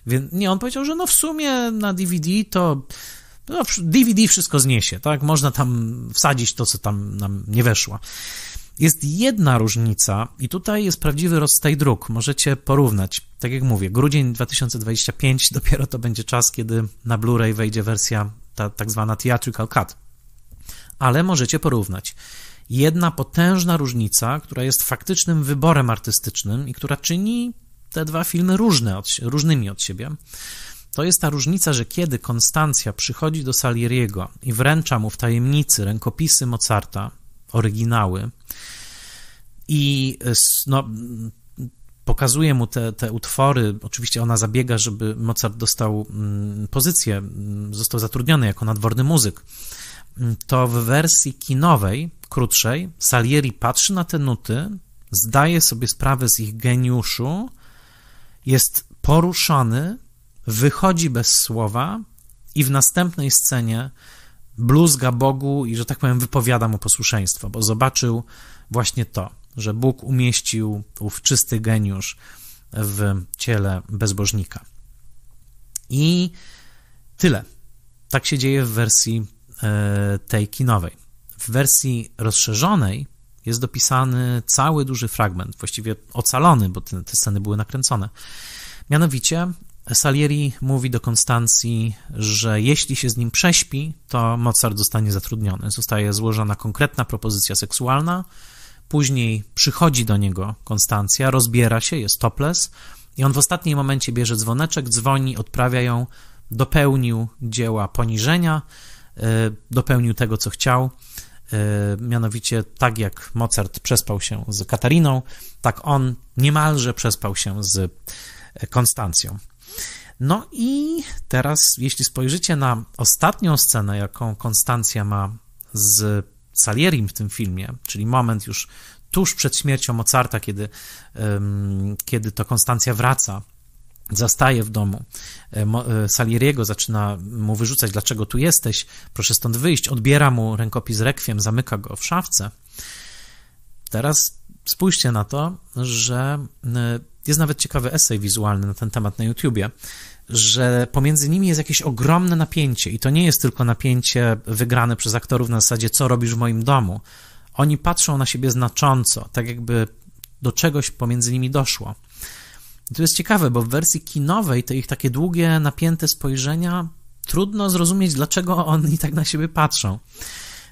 Więc nie, on powiedział, że no w sumie na DVD to no, DVD wszystko zniesie, tak? Można tam wsadzić to, co tam nam nie weszło. Jest jedna różnica, i tutaj jest prawdziwy rozstaj dróg. Możecie porównać. Tak jak mówię, grudzień 2025 dopiero to będzie czas, kiedy na Blu-ray wejdzie wersja ta tak zwana Theatrical Cut. Ale możecie porównać. Jedna potężna różnica, która jest faktycznym wyborem artystycznym i która czyni te dwa filmy różne od, różnymi od siebie. To jest ta różnica, że kiedy Konstancja przychodzi do Salieriego i wręcza mu w tajemnicy rękopisy Mozarta, oryginały, i e, no, pokazuje mu te, te utwory. Oczywiście ona zabiega, żeby Mozart dostał mm, pozycję, mm, został zatrudniony jako nadworny muzyk. Mm, to w wersji kinowej, krótszej, Salieri patrzy na te nuty, zdaje sobie sprawę z ich geniuszu jest poruszony, wychodzi bez słowa i w następnej scenie bluzga Bogu i, że tak powiem, wypowiada mu posłuszeństwo, bo zobaczył właśnie to, że Bóg umieścił ów czysty geniusz w ciele bezbożnika. I tyle. Tak się dzieje w wersji e, tej kinowej. W wersji rozszerzonej jest dopisany cały duży fragment, właściwie ocalony, bo te, te sceny były nakręcone. Mianowicie Salieri mówi do Konstancji, że jeśli się z nim prześpi, to Mozart zostanie zatrudniony. Zostaje złożona konkretna propozycja seksualna. Później przychodzi do niego Konstancja, rozbiera się, jest topless i on w ostatnim momencie bierze dzwoneczek, dzwoni, odprawia ją, dopełnił dzieła poniżenia, y, dopełnił tego, co chciał. E, mianowicie, tak jak Mozart przespał się z Katariną, tak on niemalże przespał się z Konstancją. No i teraz, jeśli spojrzycie na ostatnią scenę, jaką Konstancja ma z Salierim w tym filmie, czyli moment już tuż przed śmiercią Mozarta, kiedy, kiedy to Konstancja wraca Zastaje w domu. E, e, Salieriego zaczyna mu wyrzucać, dlaczego tu jesteś, proszę stąd wyjść. Odbiera mu rękopis rekwiem, zamyka go w szafce. Teraz spójrzcie na to, że e, jest nawet ciekawy esej wizualny na ten temat na YouTubie, że pomiędzy nimi jest jakieś ogromne napięcie i to nie jest tylko napięcie wygrane przez aktorów na zasadzie co robisz w moim domu. Oni patrzą na siebie znacząco, tak jakby do czegoś pomiędzy nimi doszło. To jest ciekawe, bo w wersji kinowej te ich takie długie, napięte spojrzenia trudno zrozumieć, dlaczego oni tak na siebie patrzą.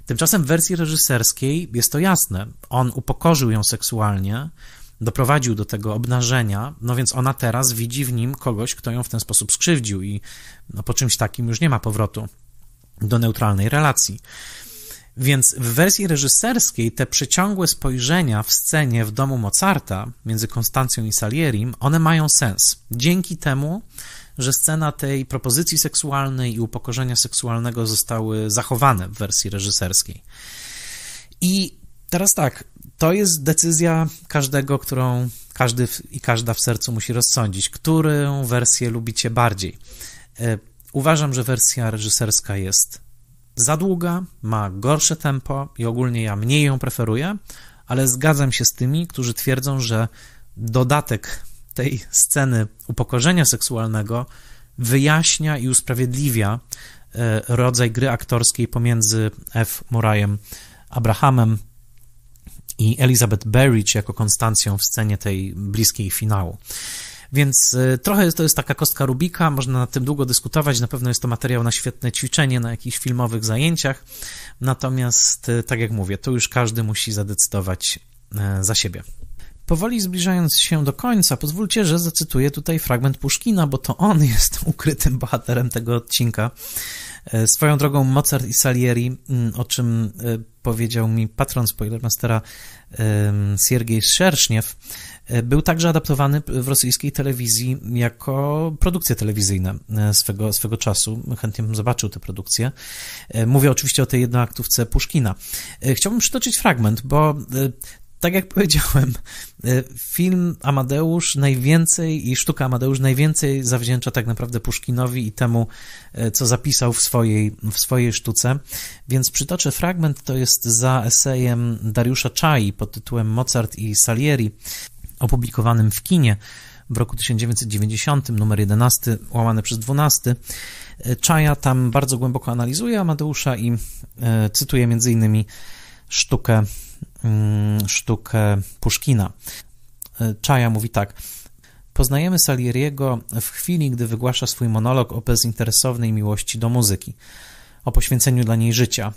Tymczasem w wersji reżyserskiej jest to jasne. On upokorzył ją seksualnie, doprowadził do tego obnażenia, no więc ona teraz widzi w nim kogoś, kto ją w ten sposób skrzywdził i no, po czymś takim już nie ma powrotu do neutralnej relacji. Więc w wersji reżyserskiej te przeciągłe spojrzenia w scenie w domu Mozarta między Konstancją i Salierim, one mają sens. Dzięki temu, że scena tej propozycji seksualnej i upokorzenia seksualnego zostały zachowane w wersji reżyserskiej. I teraz tak, to jest decyzja każdego, którą każdy i każda w sercu musi rozsądzić, którą wersję lubicie bardziej. E, uważam, że wersja reżyserska jest za długa, ma gorsze tempo i ogólnie ja mniej ją preferuję, ale zgadzam się z tymi, którzy twierdzą, że dodatek tej sceny upokorzenia seksualnego wyjaśnia i usprawiedliwia e, rodzaj gry aktorskiej pomiędzy F. Murrayem Abrahamem i Elizabeth Berridge jako Konstancją w scenie tej bliskiej finału. Więc y, trochę to jest taka kostka Rubika, można nad tym długo dyskutować. Na pewno jest to materiał na świetne ćwiczenie na jakichś filmowych zajęciach. Natomiast, y, tak jak mówię, to już każdy musi zadecydować y, za siebie. Powoli zbliżając się do końca, pozwólcie, że zacytuję tutaj fragment Puszkina, bo to on jest ukrytym bohaterem tego odcinka. Swoją drogą Mozart i Salieri, mm, o czym powiedział mi patron Spoilermastera Siergiej Szerszniew, E, był także adaptowany w rosyjskiej telewizji jako produkcja telewizyjna e, swego, swego czasu. Chętnie bym zobaczył tę produkcję. E, mówię oczywiście o tej jednoaktówce Puszkina. Chciałbym przytoczyć fragment, bo tak jak powiedziałem, film Amadeusz najwięcej i sztuka Amadeusz najwięcej zawdzięcza tak naprawdę Puszkinowi i temu, co zapisał w swojej, w swojej sztuce. Więc przytoczę fragment, to jest za esejem Dariusza Czai pod tytułem Mozart i Salieri opublikowanym w kinie w roku 1990, numer 11, łamane przez 12. Czaja tam bardzo głęboko analizuje Amadeusza i e, cytuje między innymi sztukę, mm, sztukę Puszkina. E, Czaja mówi tak. Poznajemy Salieriego w chwili, gdy wygłasza swój monolog o bezinteresownej miłości do muzyki, o poświęceniu dla niej życia,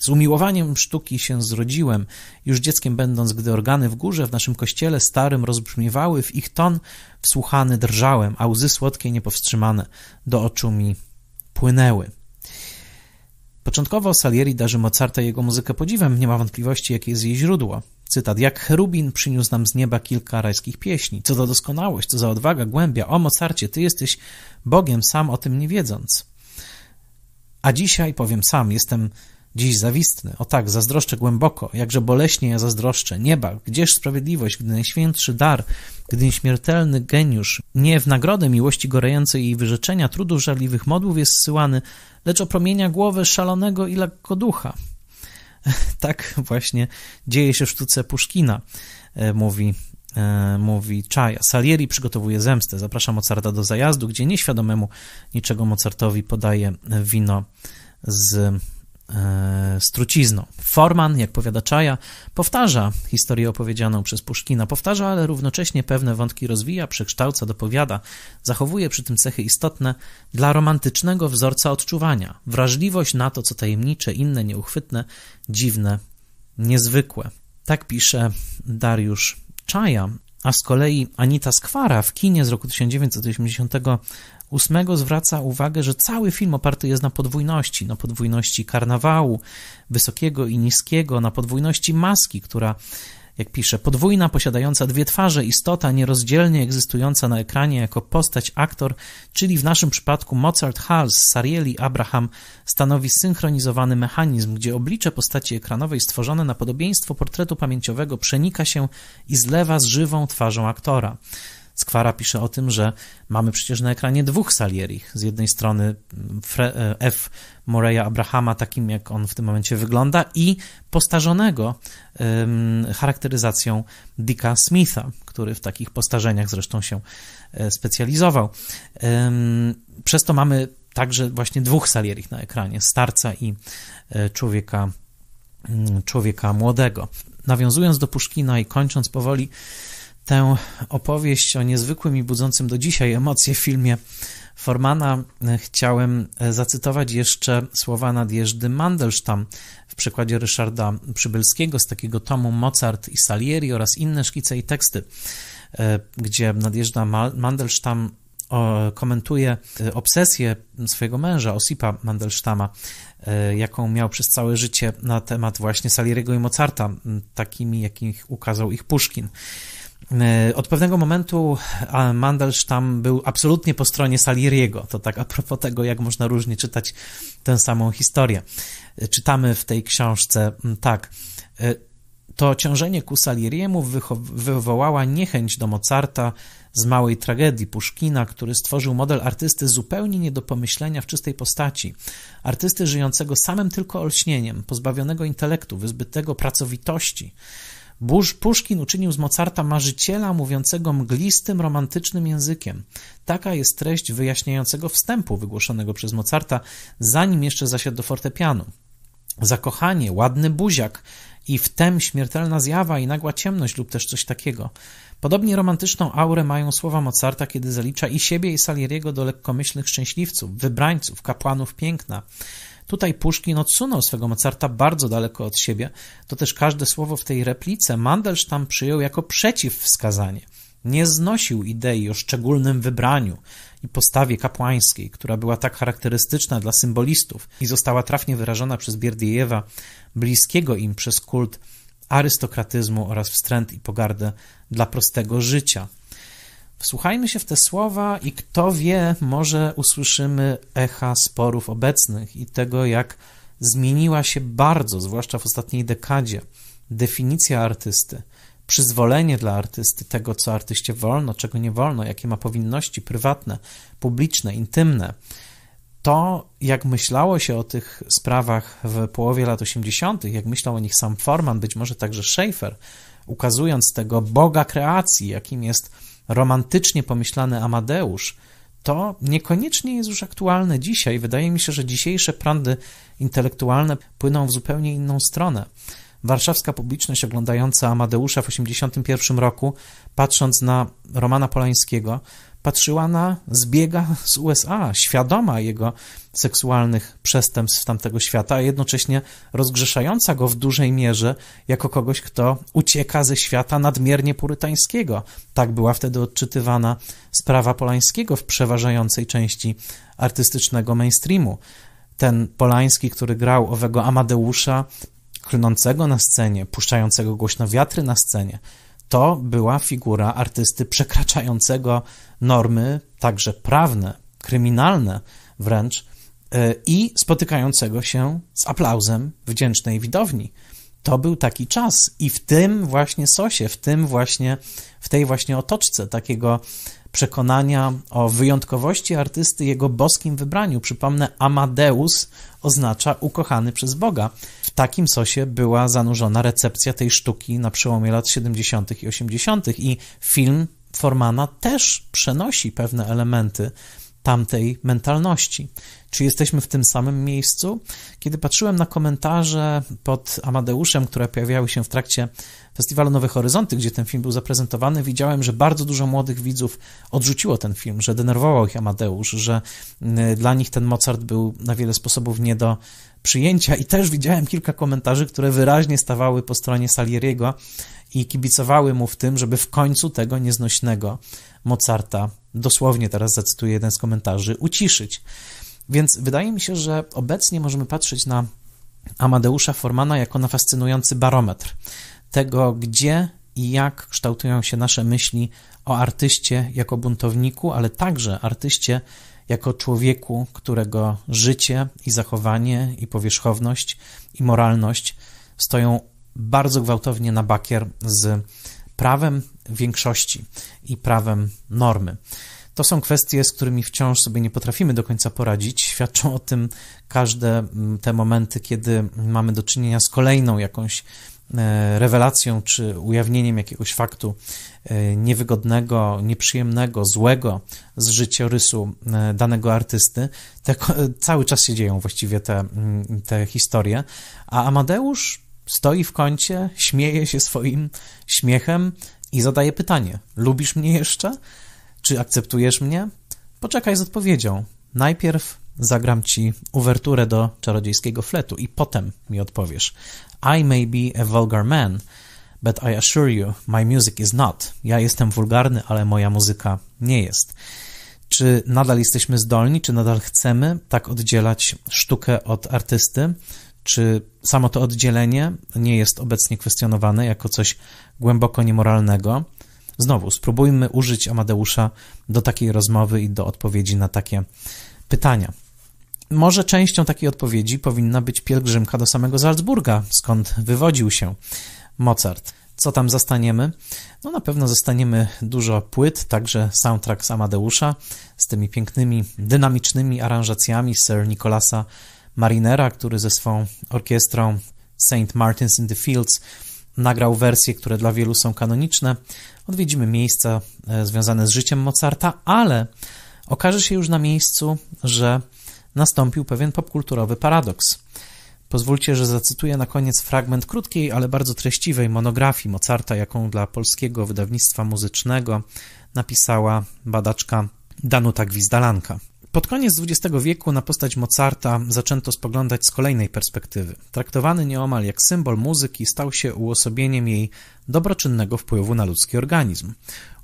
z umiłowaniem sztuki się zrodziłem, już dzieckiem będąc, gdy organy w górze w naszym kościele starym rozbrzmiewały, w ich ton wsłuchany drżałem, a łzy słodkie niepowstrzymane do oczu mi płynęły. Początkowo Salieri darzy Mozarta jego muzykę podziwem, nie ma wątpliwości, jakie jest jej źródło. Cytat: Jak Herubin przyniósł nam z nieba kilka rajskich pieśni. Co za doskonałość, co za odwaga, głębia. O Mozarcie, ty jesteś Bogiem, sam o tym nie wiedząc. A dzisiaj powiem sam, jestem dziś zawistny. O tak, zazdroszczę głęboko, jakże boleśnie ja zazdroszczę. Nieba, gdzież sprawiedliwość, gdy najświętszy dar, gdy nieśmiertelny geniusz nie w nagrodę miłości gorejącej i wyrzeczenia trudów żarliwych modłów jest zsyłany, lecz opromienia głowę szalonego i lekkoducha. tak właśnie dzieje się w sztuce Puszkina, e, mówi e, mówi Czaja. Salieri przygotowuje zemstę, zaprasza Mozarta do zajazdu, gdzie nieświadomemu niczego Mozartowi podaje wino z z e, trucizną. Forman, jak powiada Czaja, powtarza historię opowiedzianą przez Puszkina, powtarza, ale równocześnie pewne wątki rozwija, przekształca, dopowiada, zachowuje przy tym cechy istotne dla romantycznego wzorca odczuwania, wrażliwość na to, co tajemnicze, inne, nieuchwytne, dziwne, niezwykłe. Tak pisze Dariusz Czaja, a z kolei Anita Skwara w kinie z roku 1980 ósmego zwraca uwagę, że cały film oparty jest na podwójności, na podwójności karnawału wysokiego i niskiego, na podwójności maski, która jak pisze, podwójna, posiadająca dwie twarze, istota nierozdzielnie egzystująca na ekranie jako postać, aktor, czyli w naszym przypadku Mozart Hals z Sarieli Abraham, stanowi synchronizowany mechanizm, gdzie oblicze postaci ekranowej stworzone na podobieństwo portretu pamięciowego przenika się i zlewa z żywą twarzą aktora. Skwara pisze o tym, że mamy przecież na ekranie dwóch Salierich. Z jednej strony mm, e, F. Moreya Abrahama, takim jak on w tym momencie wygląda, i postarzonego charakteryzacją Dicka Smitha, który w takich postarzeniach zresztą się e, specjalizował. Przez to mamy także właśnie dwóch Salierich na ekranie, starca i e, człowieka, mm, człowieka młodego. Nawiązując do Puszkina i kończąc powoli, tę opowieść o niezwykłym i budzącym do dzisiaj emocje filmie Formana chciałem e, zacytować jeszcze słowa nadjeżdy Mandelsztam w przekładzie Ryszarda Przybylskiego z takiego tomu Mozart i Salieri oraz inne szkice i teksty, e, gdzie nadjeżda Mandelsztam komentuje e, obsesję swojego męża, Osipa Mandelsztama, jaką miał przez całe życie na temat właśnie Salieriego i Mozarta, takimi jakich ukazał ich Puszkin. E, od pewnego momentu e, Mandelsztam był absolutnie po stronie Salieriego. To tak a propos tego, jak można różnie czytać tę samą historię. E, czytamy w tej książce mm, tak. To ciążenie ku Salieriemu wywołała niechęć do Mozarta z małej tragedii Puszkina, który stworzył model artysty zupełnie nie do pomyślenia w czystej postaci. Artysty żyjącego samym tylko olśnieniem, pozbawionego intelektu, wyzbytego pracowitości. Burz, Puszkin uczynił z Mozarta marzyciela mówiącego mglistym, romantycznym językiem. Taka jest treść wyjaśniającego wstępu wygłoszonego przez Mozarta, zanim jeszcze zasiadł do fortepianu. Zakochanie, ładny buziak i wtem śmiertelna zjawa i nagła ciemność lub też coś takiego. Podobnie romantyczną aurę mają słowa Mozarta, kiedy zalicza i siebie i Salieriego do lekkomyślnych szczęśliwców, wybrańców, kapłanów piękna. Tutaj Puszkin odsunął swego Mozarta bardzo daleko od siebie, to też każde słowo w tej replice Mandelsztam przyjął jako przeciwwskazanie. Nie znosił idei o szczególnym wybraniu i postawie kapłańskiej, która była tak charakterystyczna dla symbolistów i została trafnie wyrażona przez Bierdiejewa, bliskiego im przez kult arystokratyzmu oraz wstręt i pogardę dla prostego życia. Wsłuchajmy się w te słowa i kto wie, może usłyszymy echa sporów obecnych i tego, jak zmieniła się bardzo, zwłaszcza w ostatniej dekadzie, definicja artysty, przyzwolenie dla artysty tego, co artyście wolno, czego nie wolno, jakie ma powinności prywatne, publiczne, intymne. To, jak myślało się o tych sprawach w połowie lat 80., jak myślał o nich sam Forman, być może także Schaeffer, ukazując tego Boga kreacji, jakim jest romantycznie pomyślany Amadeusz, to niekoniecznie jest już aktualne dzisiaj. Wydaje mi się, że dzisiejsze prądy intelektualne płyną w zupełnie inną stronę. Warszawska publiczność oglądająca Amadeusza w 1981 roku, patrząc na Romana Polańskiego, patrzyła na zbiega z USA, świadoma jego seksualnych przestępstw tamtego świata, a jednocześnie rozgrzeszająca go w dużej mierze jako kogoś, kto ucieka ze świata nadmiernie purytańskiego. Tak była wtedy odczytywana sprawa Polańskiego w przeważającej części artystycznego mainstreamu. Ten Polański, który grał owego Amadeusza, klnącego na scenie, puszczającego głośno wiatry na scenie, to była figura artysty przekraczającego normy także prawne, kryminalne wręcz e, i spotykającego się z aplauzem wdzięcznej widowni. To był taki czas i w tym właśnie sosie, w tym właśnie, w tej właśnie otoczce takiego przekonania o wyjątkowości artysty, jego boskim wybraniu. Przypomnę, Amadeus oznacza ukochany przez Boga. W takim sosie była zanurzona recepcja tej sztuki na przełomie lat 70. i 80. i film Formana też przenosi pewne elementy tamtej mentalności. Czy jesteśmy w tym samym miejscu? Kiedy patrzyłem na komentarze pod Amadeuszem, które pojawiały się w trakcie Festiwalu Nowe Horyzonty, gdzie ten film był zaprezentowany, widziałem, że bardzo dużo młodych widzów odrzuciło ten film, że denerwował ich Amadeusz, że y, dla nich ten Mozart był na wiele sposobów nie do przyjęcia i też widziałem kilka komentarzy, które wyraźnie stawały po stronie Salieriego, i kibicowały mu w tym, żeby w końcu tego nieznośnego Mozarta, dosłownie teraz zacytuję jeden z komentarzy, uciszyć. Więc wydaje mi się, że obecnie możemy patrzeć na Amadeusza Formana jako na fascynujący barometr tego, gdzie i jak kształtują się nasze myśli o artyście jako buntowniku, ale także artyście jako człowieku, którego życie i zachowanie i powierzchowność i moralność stoją bardzo gwałtownie na bakier z prawem większości i prawem normy. To są kwestie, z którymi wciąż sobie nie potrafimy do końca poradzić. Świadczą o tym każde mm, te momenty, kiedy mamy do czynienia z kolejną jakąś e, rewelacją czy ujawnieniem jakiegoś faktu e, niewygodnego, nieprzyjemnego, złego z życiorysu e, danego artysty, te, cały czas się dzieją właściwie te, mm, te historie. A Amadeusz Stoi w kącie, śmieje się swoim śmiechem i zadaje pytanie: Lubisz mnie jeszcze? Czy akceptujesz mnie? Poczekaj z odpowiedzią. Najpierw zagram ci uwerturę do czarodziejskiego fletu i potem mi odpowiesz. I may be a vulgar man, but I assure you, my music is not. Ja jestem wulgarny, ale moja muzyka nie jest. Czy nadal jesteśmy zdolni, czy nadal chcemy tak oddzielać sztukę od artysty? Czy samo to oddzielenie nie jest obecnie kwestionowane jako coś głęboko niemoralnego? Znowu, spróbujmy użyć Amadeusza do takiej rozmowy i do odpowiedzi na takie pytania. Może częścią takiej odpowiedzi powinna być pielgrzymka do samego Salzburga, skąd wywodził się Mozart. Co tam zastaniemy? No na pewno zastaniemy dużo płyt, także soundtrack z Amadeusza z tymi pięknymi, dynamicznymi aranżacjami Sir Nicolasa Marinera, który ze swoją orkiestrą St. Martin's in the Fields nagrał wersje, które dla wielu są kanoniczne. Odwiedzimy miejsca e, związane z życiem Mozarta, ale okaże się już na miejscu, że nastąpił pewien popkulturowy paradoks. Pozwólcie, że zacytuję na koniec fragment krótkiej, ale bardzo treściwej monografii Mozarta, jaką dla polskiego wydawnictwa muzycznego napisała badaczka Danuta Gwizdalanka. Pod koniec XX wieku na postać Mozarta zaczęto spoglądać z kolejnej perspektywy. Traktowany nieomal jak symbol muzyki, stał się uosobieniem jej dobroczynnego wpływu na ludzki organizm.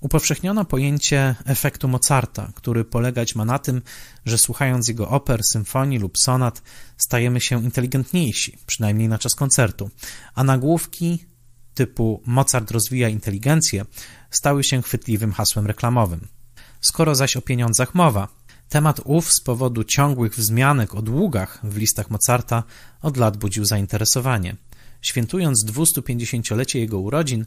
Upowszechniono pojęcie efektu Mozarta, który polegać ma na tym, że słuchając jego oper, symfonii lub sonat stajemy się inteligentniejsi, przynajmniej na czas koncertu, a nagłówki typu Mozart rozwija inteligencję stały się chwytliwym hasłem reklamowym. Skoro zaś o pieniądzach mowa, Temat ów z powodu ciągłych wzmianek o długach w listach Mozarta od lat budził zainteresowanie. Świętując 250-lecie jego urodzin,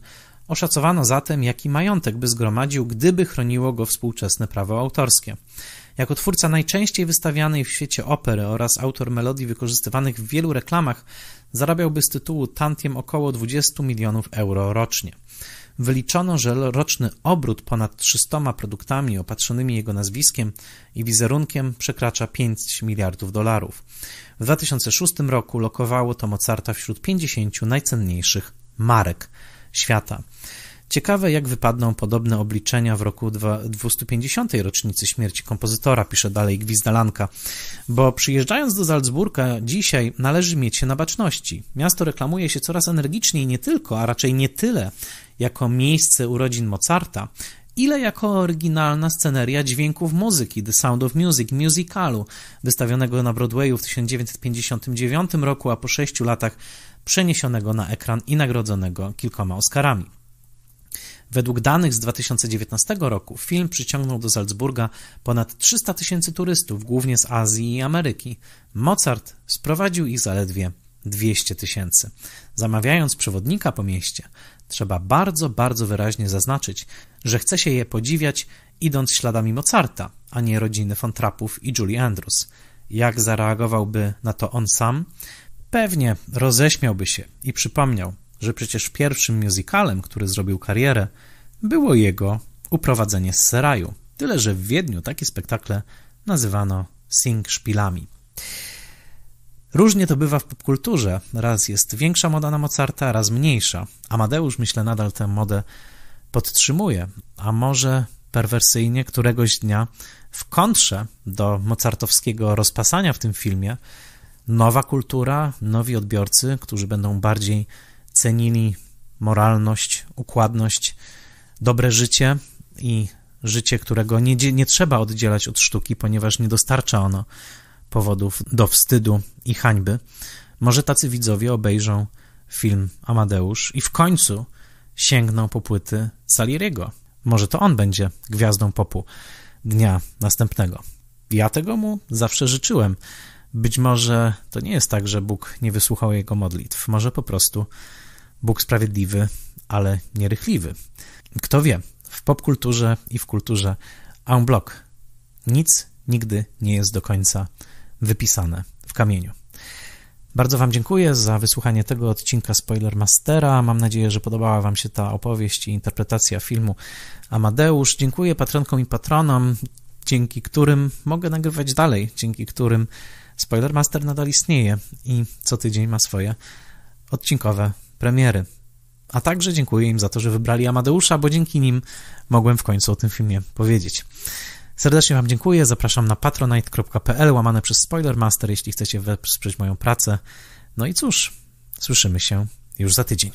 oszacowano zatem, jaki majątek by zgromadził, gdyby chroniło go współczesne prawo autorskie. Jako twórca najczęściej wystawianej w świecie opery oraz autor melodii wykorzystywanych w wielu reklamach, zarabiałby z tytułu tantiem około 20 milionów euro rocznie. Wyliczono, że roczny obrót ponad 300 produktami opatrzonymi jego nazwiskiem i wizerunkiem przekracza 5 miliardów dolarów. W 2006 roku lokowało to Mozarta wśród 50 najcenniejszych marek świata. Ciekawe, jak wypadną podobne obliczenia w roku 250. rocznicy śmierci kompozytora, pisze dalej Gwizdalanka, bo przyjeżdżając do Salzburga dzisiaj należy mieć się na baczności. Miasto reklamuje się coraz energiczniej nie tylko, a raczej nie tyle, jako miejsce urodzin Mozarta, ile jako oryginalna sceneria dźwięków muzyki The Sound of Music, musicalu, wystawionego na Broadwayu w 1959 roku, a po sześciu latach przeniesionego na ekran i nagrodzonego kilkoma Oscarami. Według danych z 2019 roku film przyciągnął do Salzburga ponad 300 tysięcy turystów, głównie z Azji i Ameryki. Mozart sprowadził ich zaledwie 200 tysięcy. Zamawiając przewodnika po mieście, Trzeba bardzo, bardzo wyraźnie zaznaczyć, że chce się je podziwiać, idąc śladami Mozarta, a nie rodziny von Trappów i Julie Andrews. Jak zareagowałby na to on sam? Pewnie roześmiałby się i przypomniał, że przecież pierwszym musicalem, który zrobił karierę, było jego uprowadzenie z seraju. Tyle, że w Wiedniu takie spektakle nazywano sing szpilami. Różnie to bywa w popkulturze. Raz jest większa moda na Mozarta, raz mniejsza. Amadeusz, myślę, nadal tę modę podtrzymuje, a może perwersyjnie któregoś dnia w kontrze do mozartowskiego rozpasania w tym filmie nowa kultura, nowi odbiorcy, którzy będą bardziej cenili moralność, układność, dobre życie i życie, którego nie, nie trzeba oddzielać od sztuki, ponieważ nie dostarcza ono powodów do wstydu i hańby. Może tacy widzowie obejrzą film Amadeusz i w końcu sięgną po płyty Salieriego. Może to on będzie gwiazdą popu dnia następnego. Ja tego mu zawsze życzyłem. Być może to nie jest tak, że Bóg nie wysłuchał jego modlitw. Może po prostu Bóg sprawiedliwy, ale nierychliwy. Kto wie, w popkulturze i w kulturze en bloc nic nigdy nie jest do końca wypisane w kamieniu. Bardzo Wam dziękuję za wysłuchanie tego odcinka Spoiler Mastera. Mam nadzieję, że podobała Wam się ta opowieść i interpretacja filmu Amadeusz. Dziękuję patronkom i patronom, dzięki którym mogę nagrywać dalej, dzięki którym Spoiler Master nadal istnieje i co tydzień ma swoje odcinkowe premiery. A także dziękuję im za to, że wybrali Amadeusza, bo dzięki nim mogłem w końcu o tym filmie powiedzieć. Serdecznie Wam dziękuję. Zapraszam na patronite.pl łamane przez Spoilermaster, jeśli chcecie wesprzeć moją pracę. No i cóż, słyszymy się już za tydzień.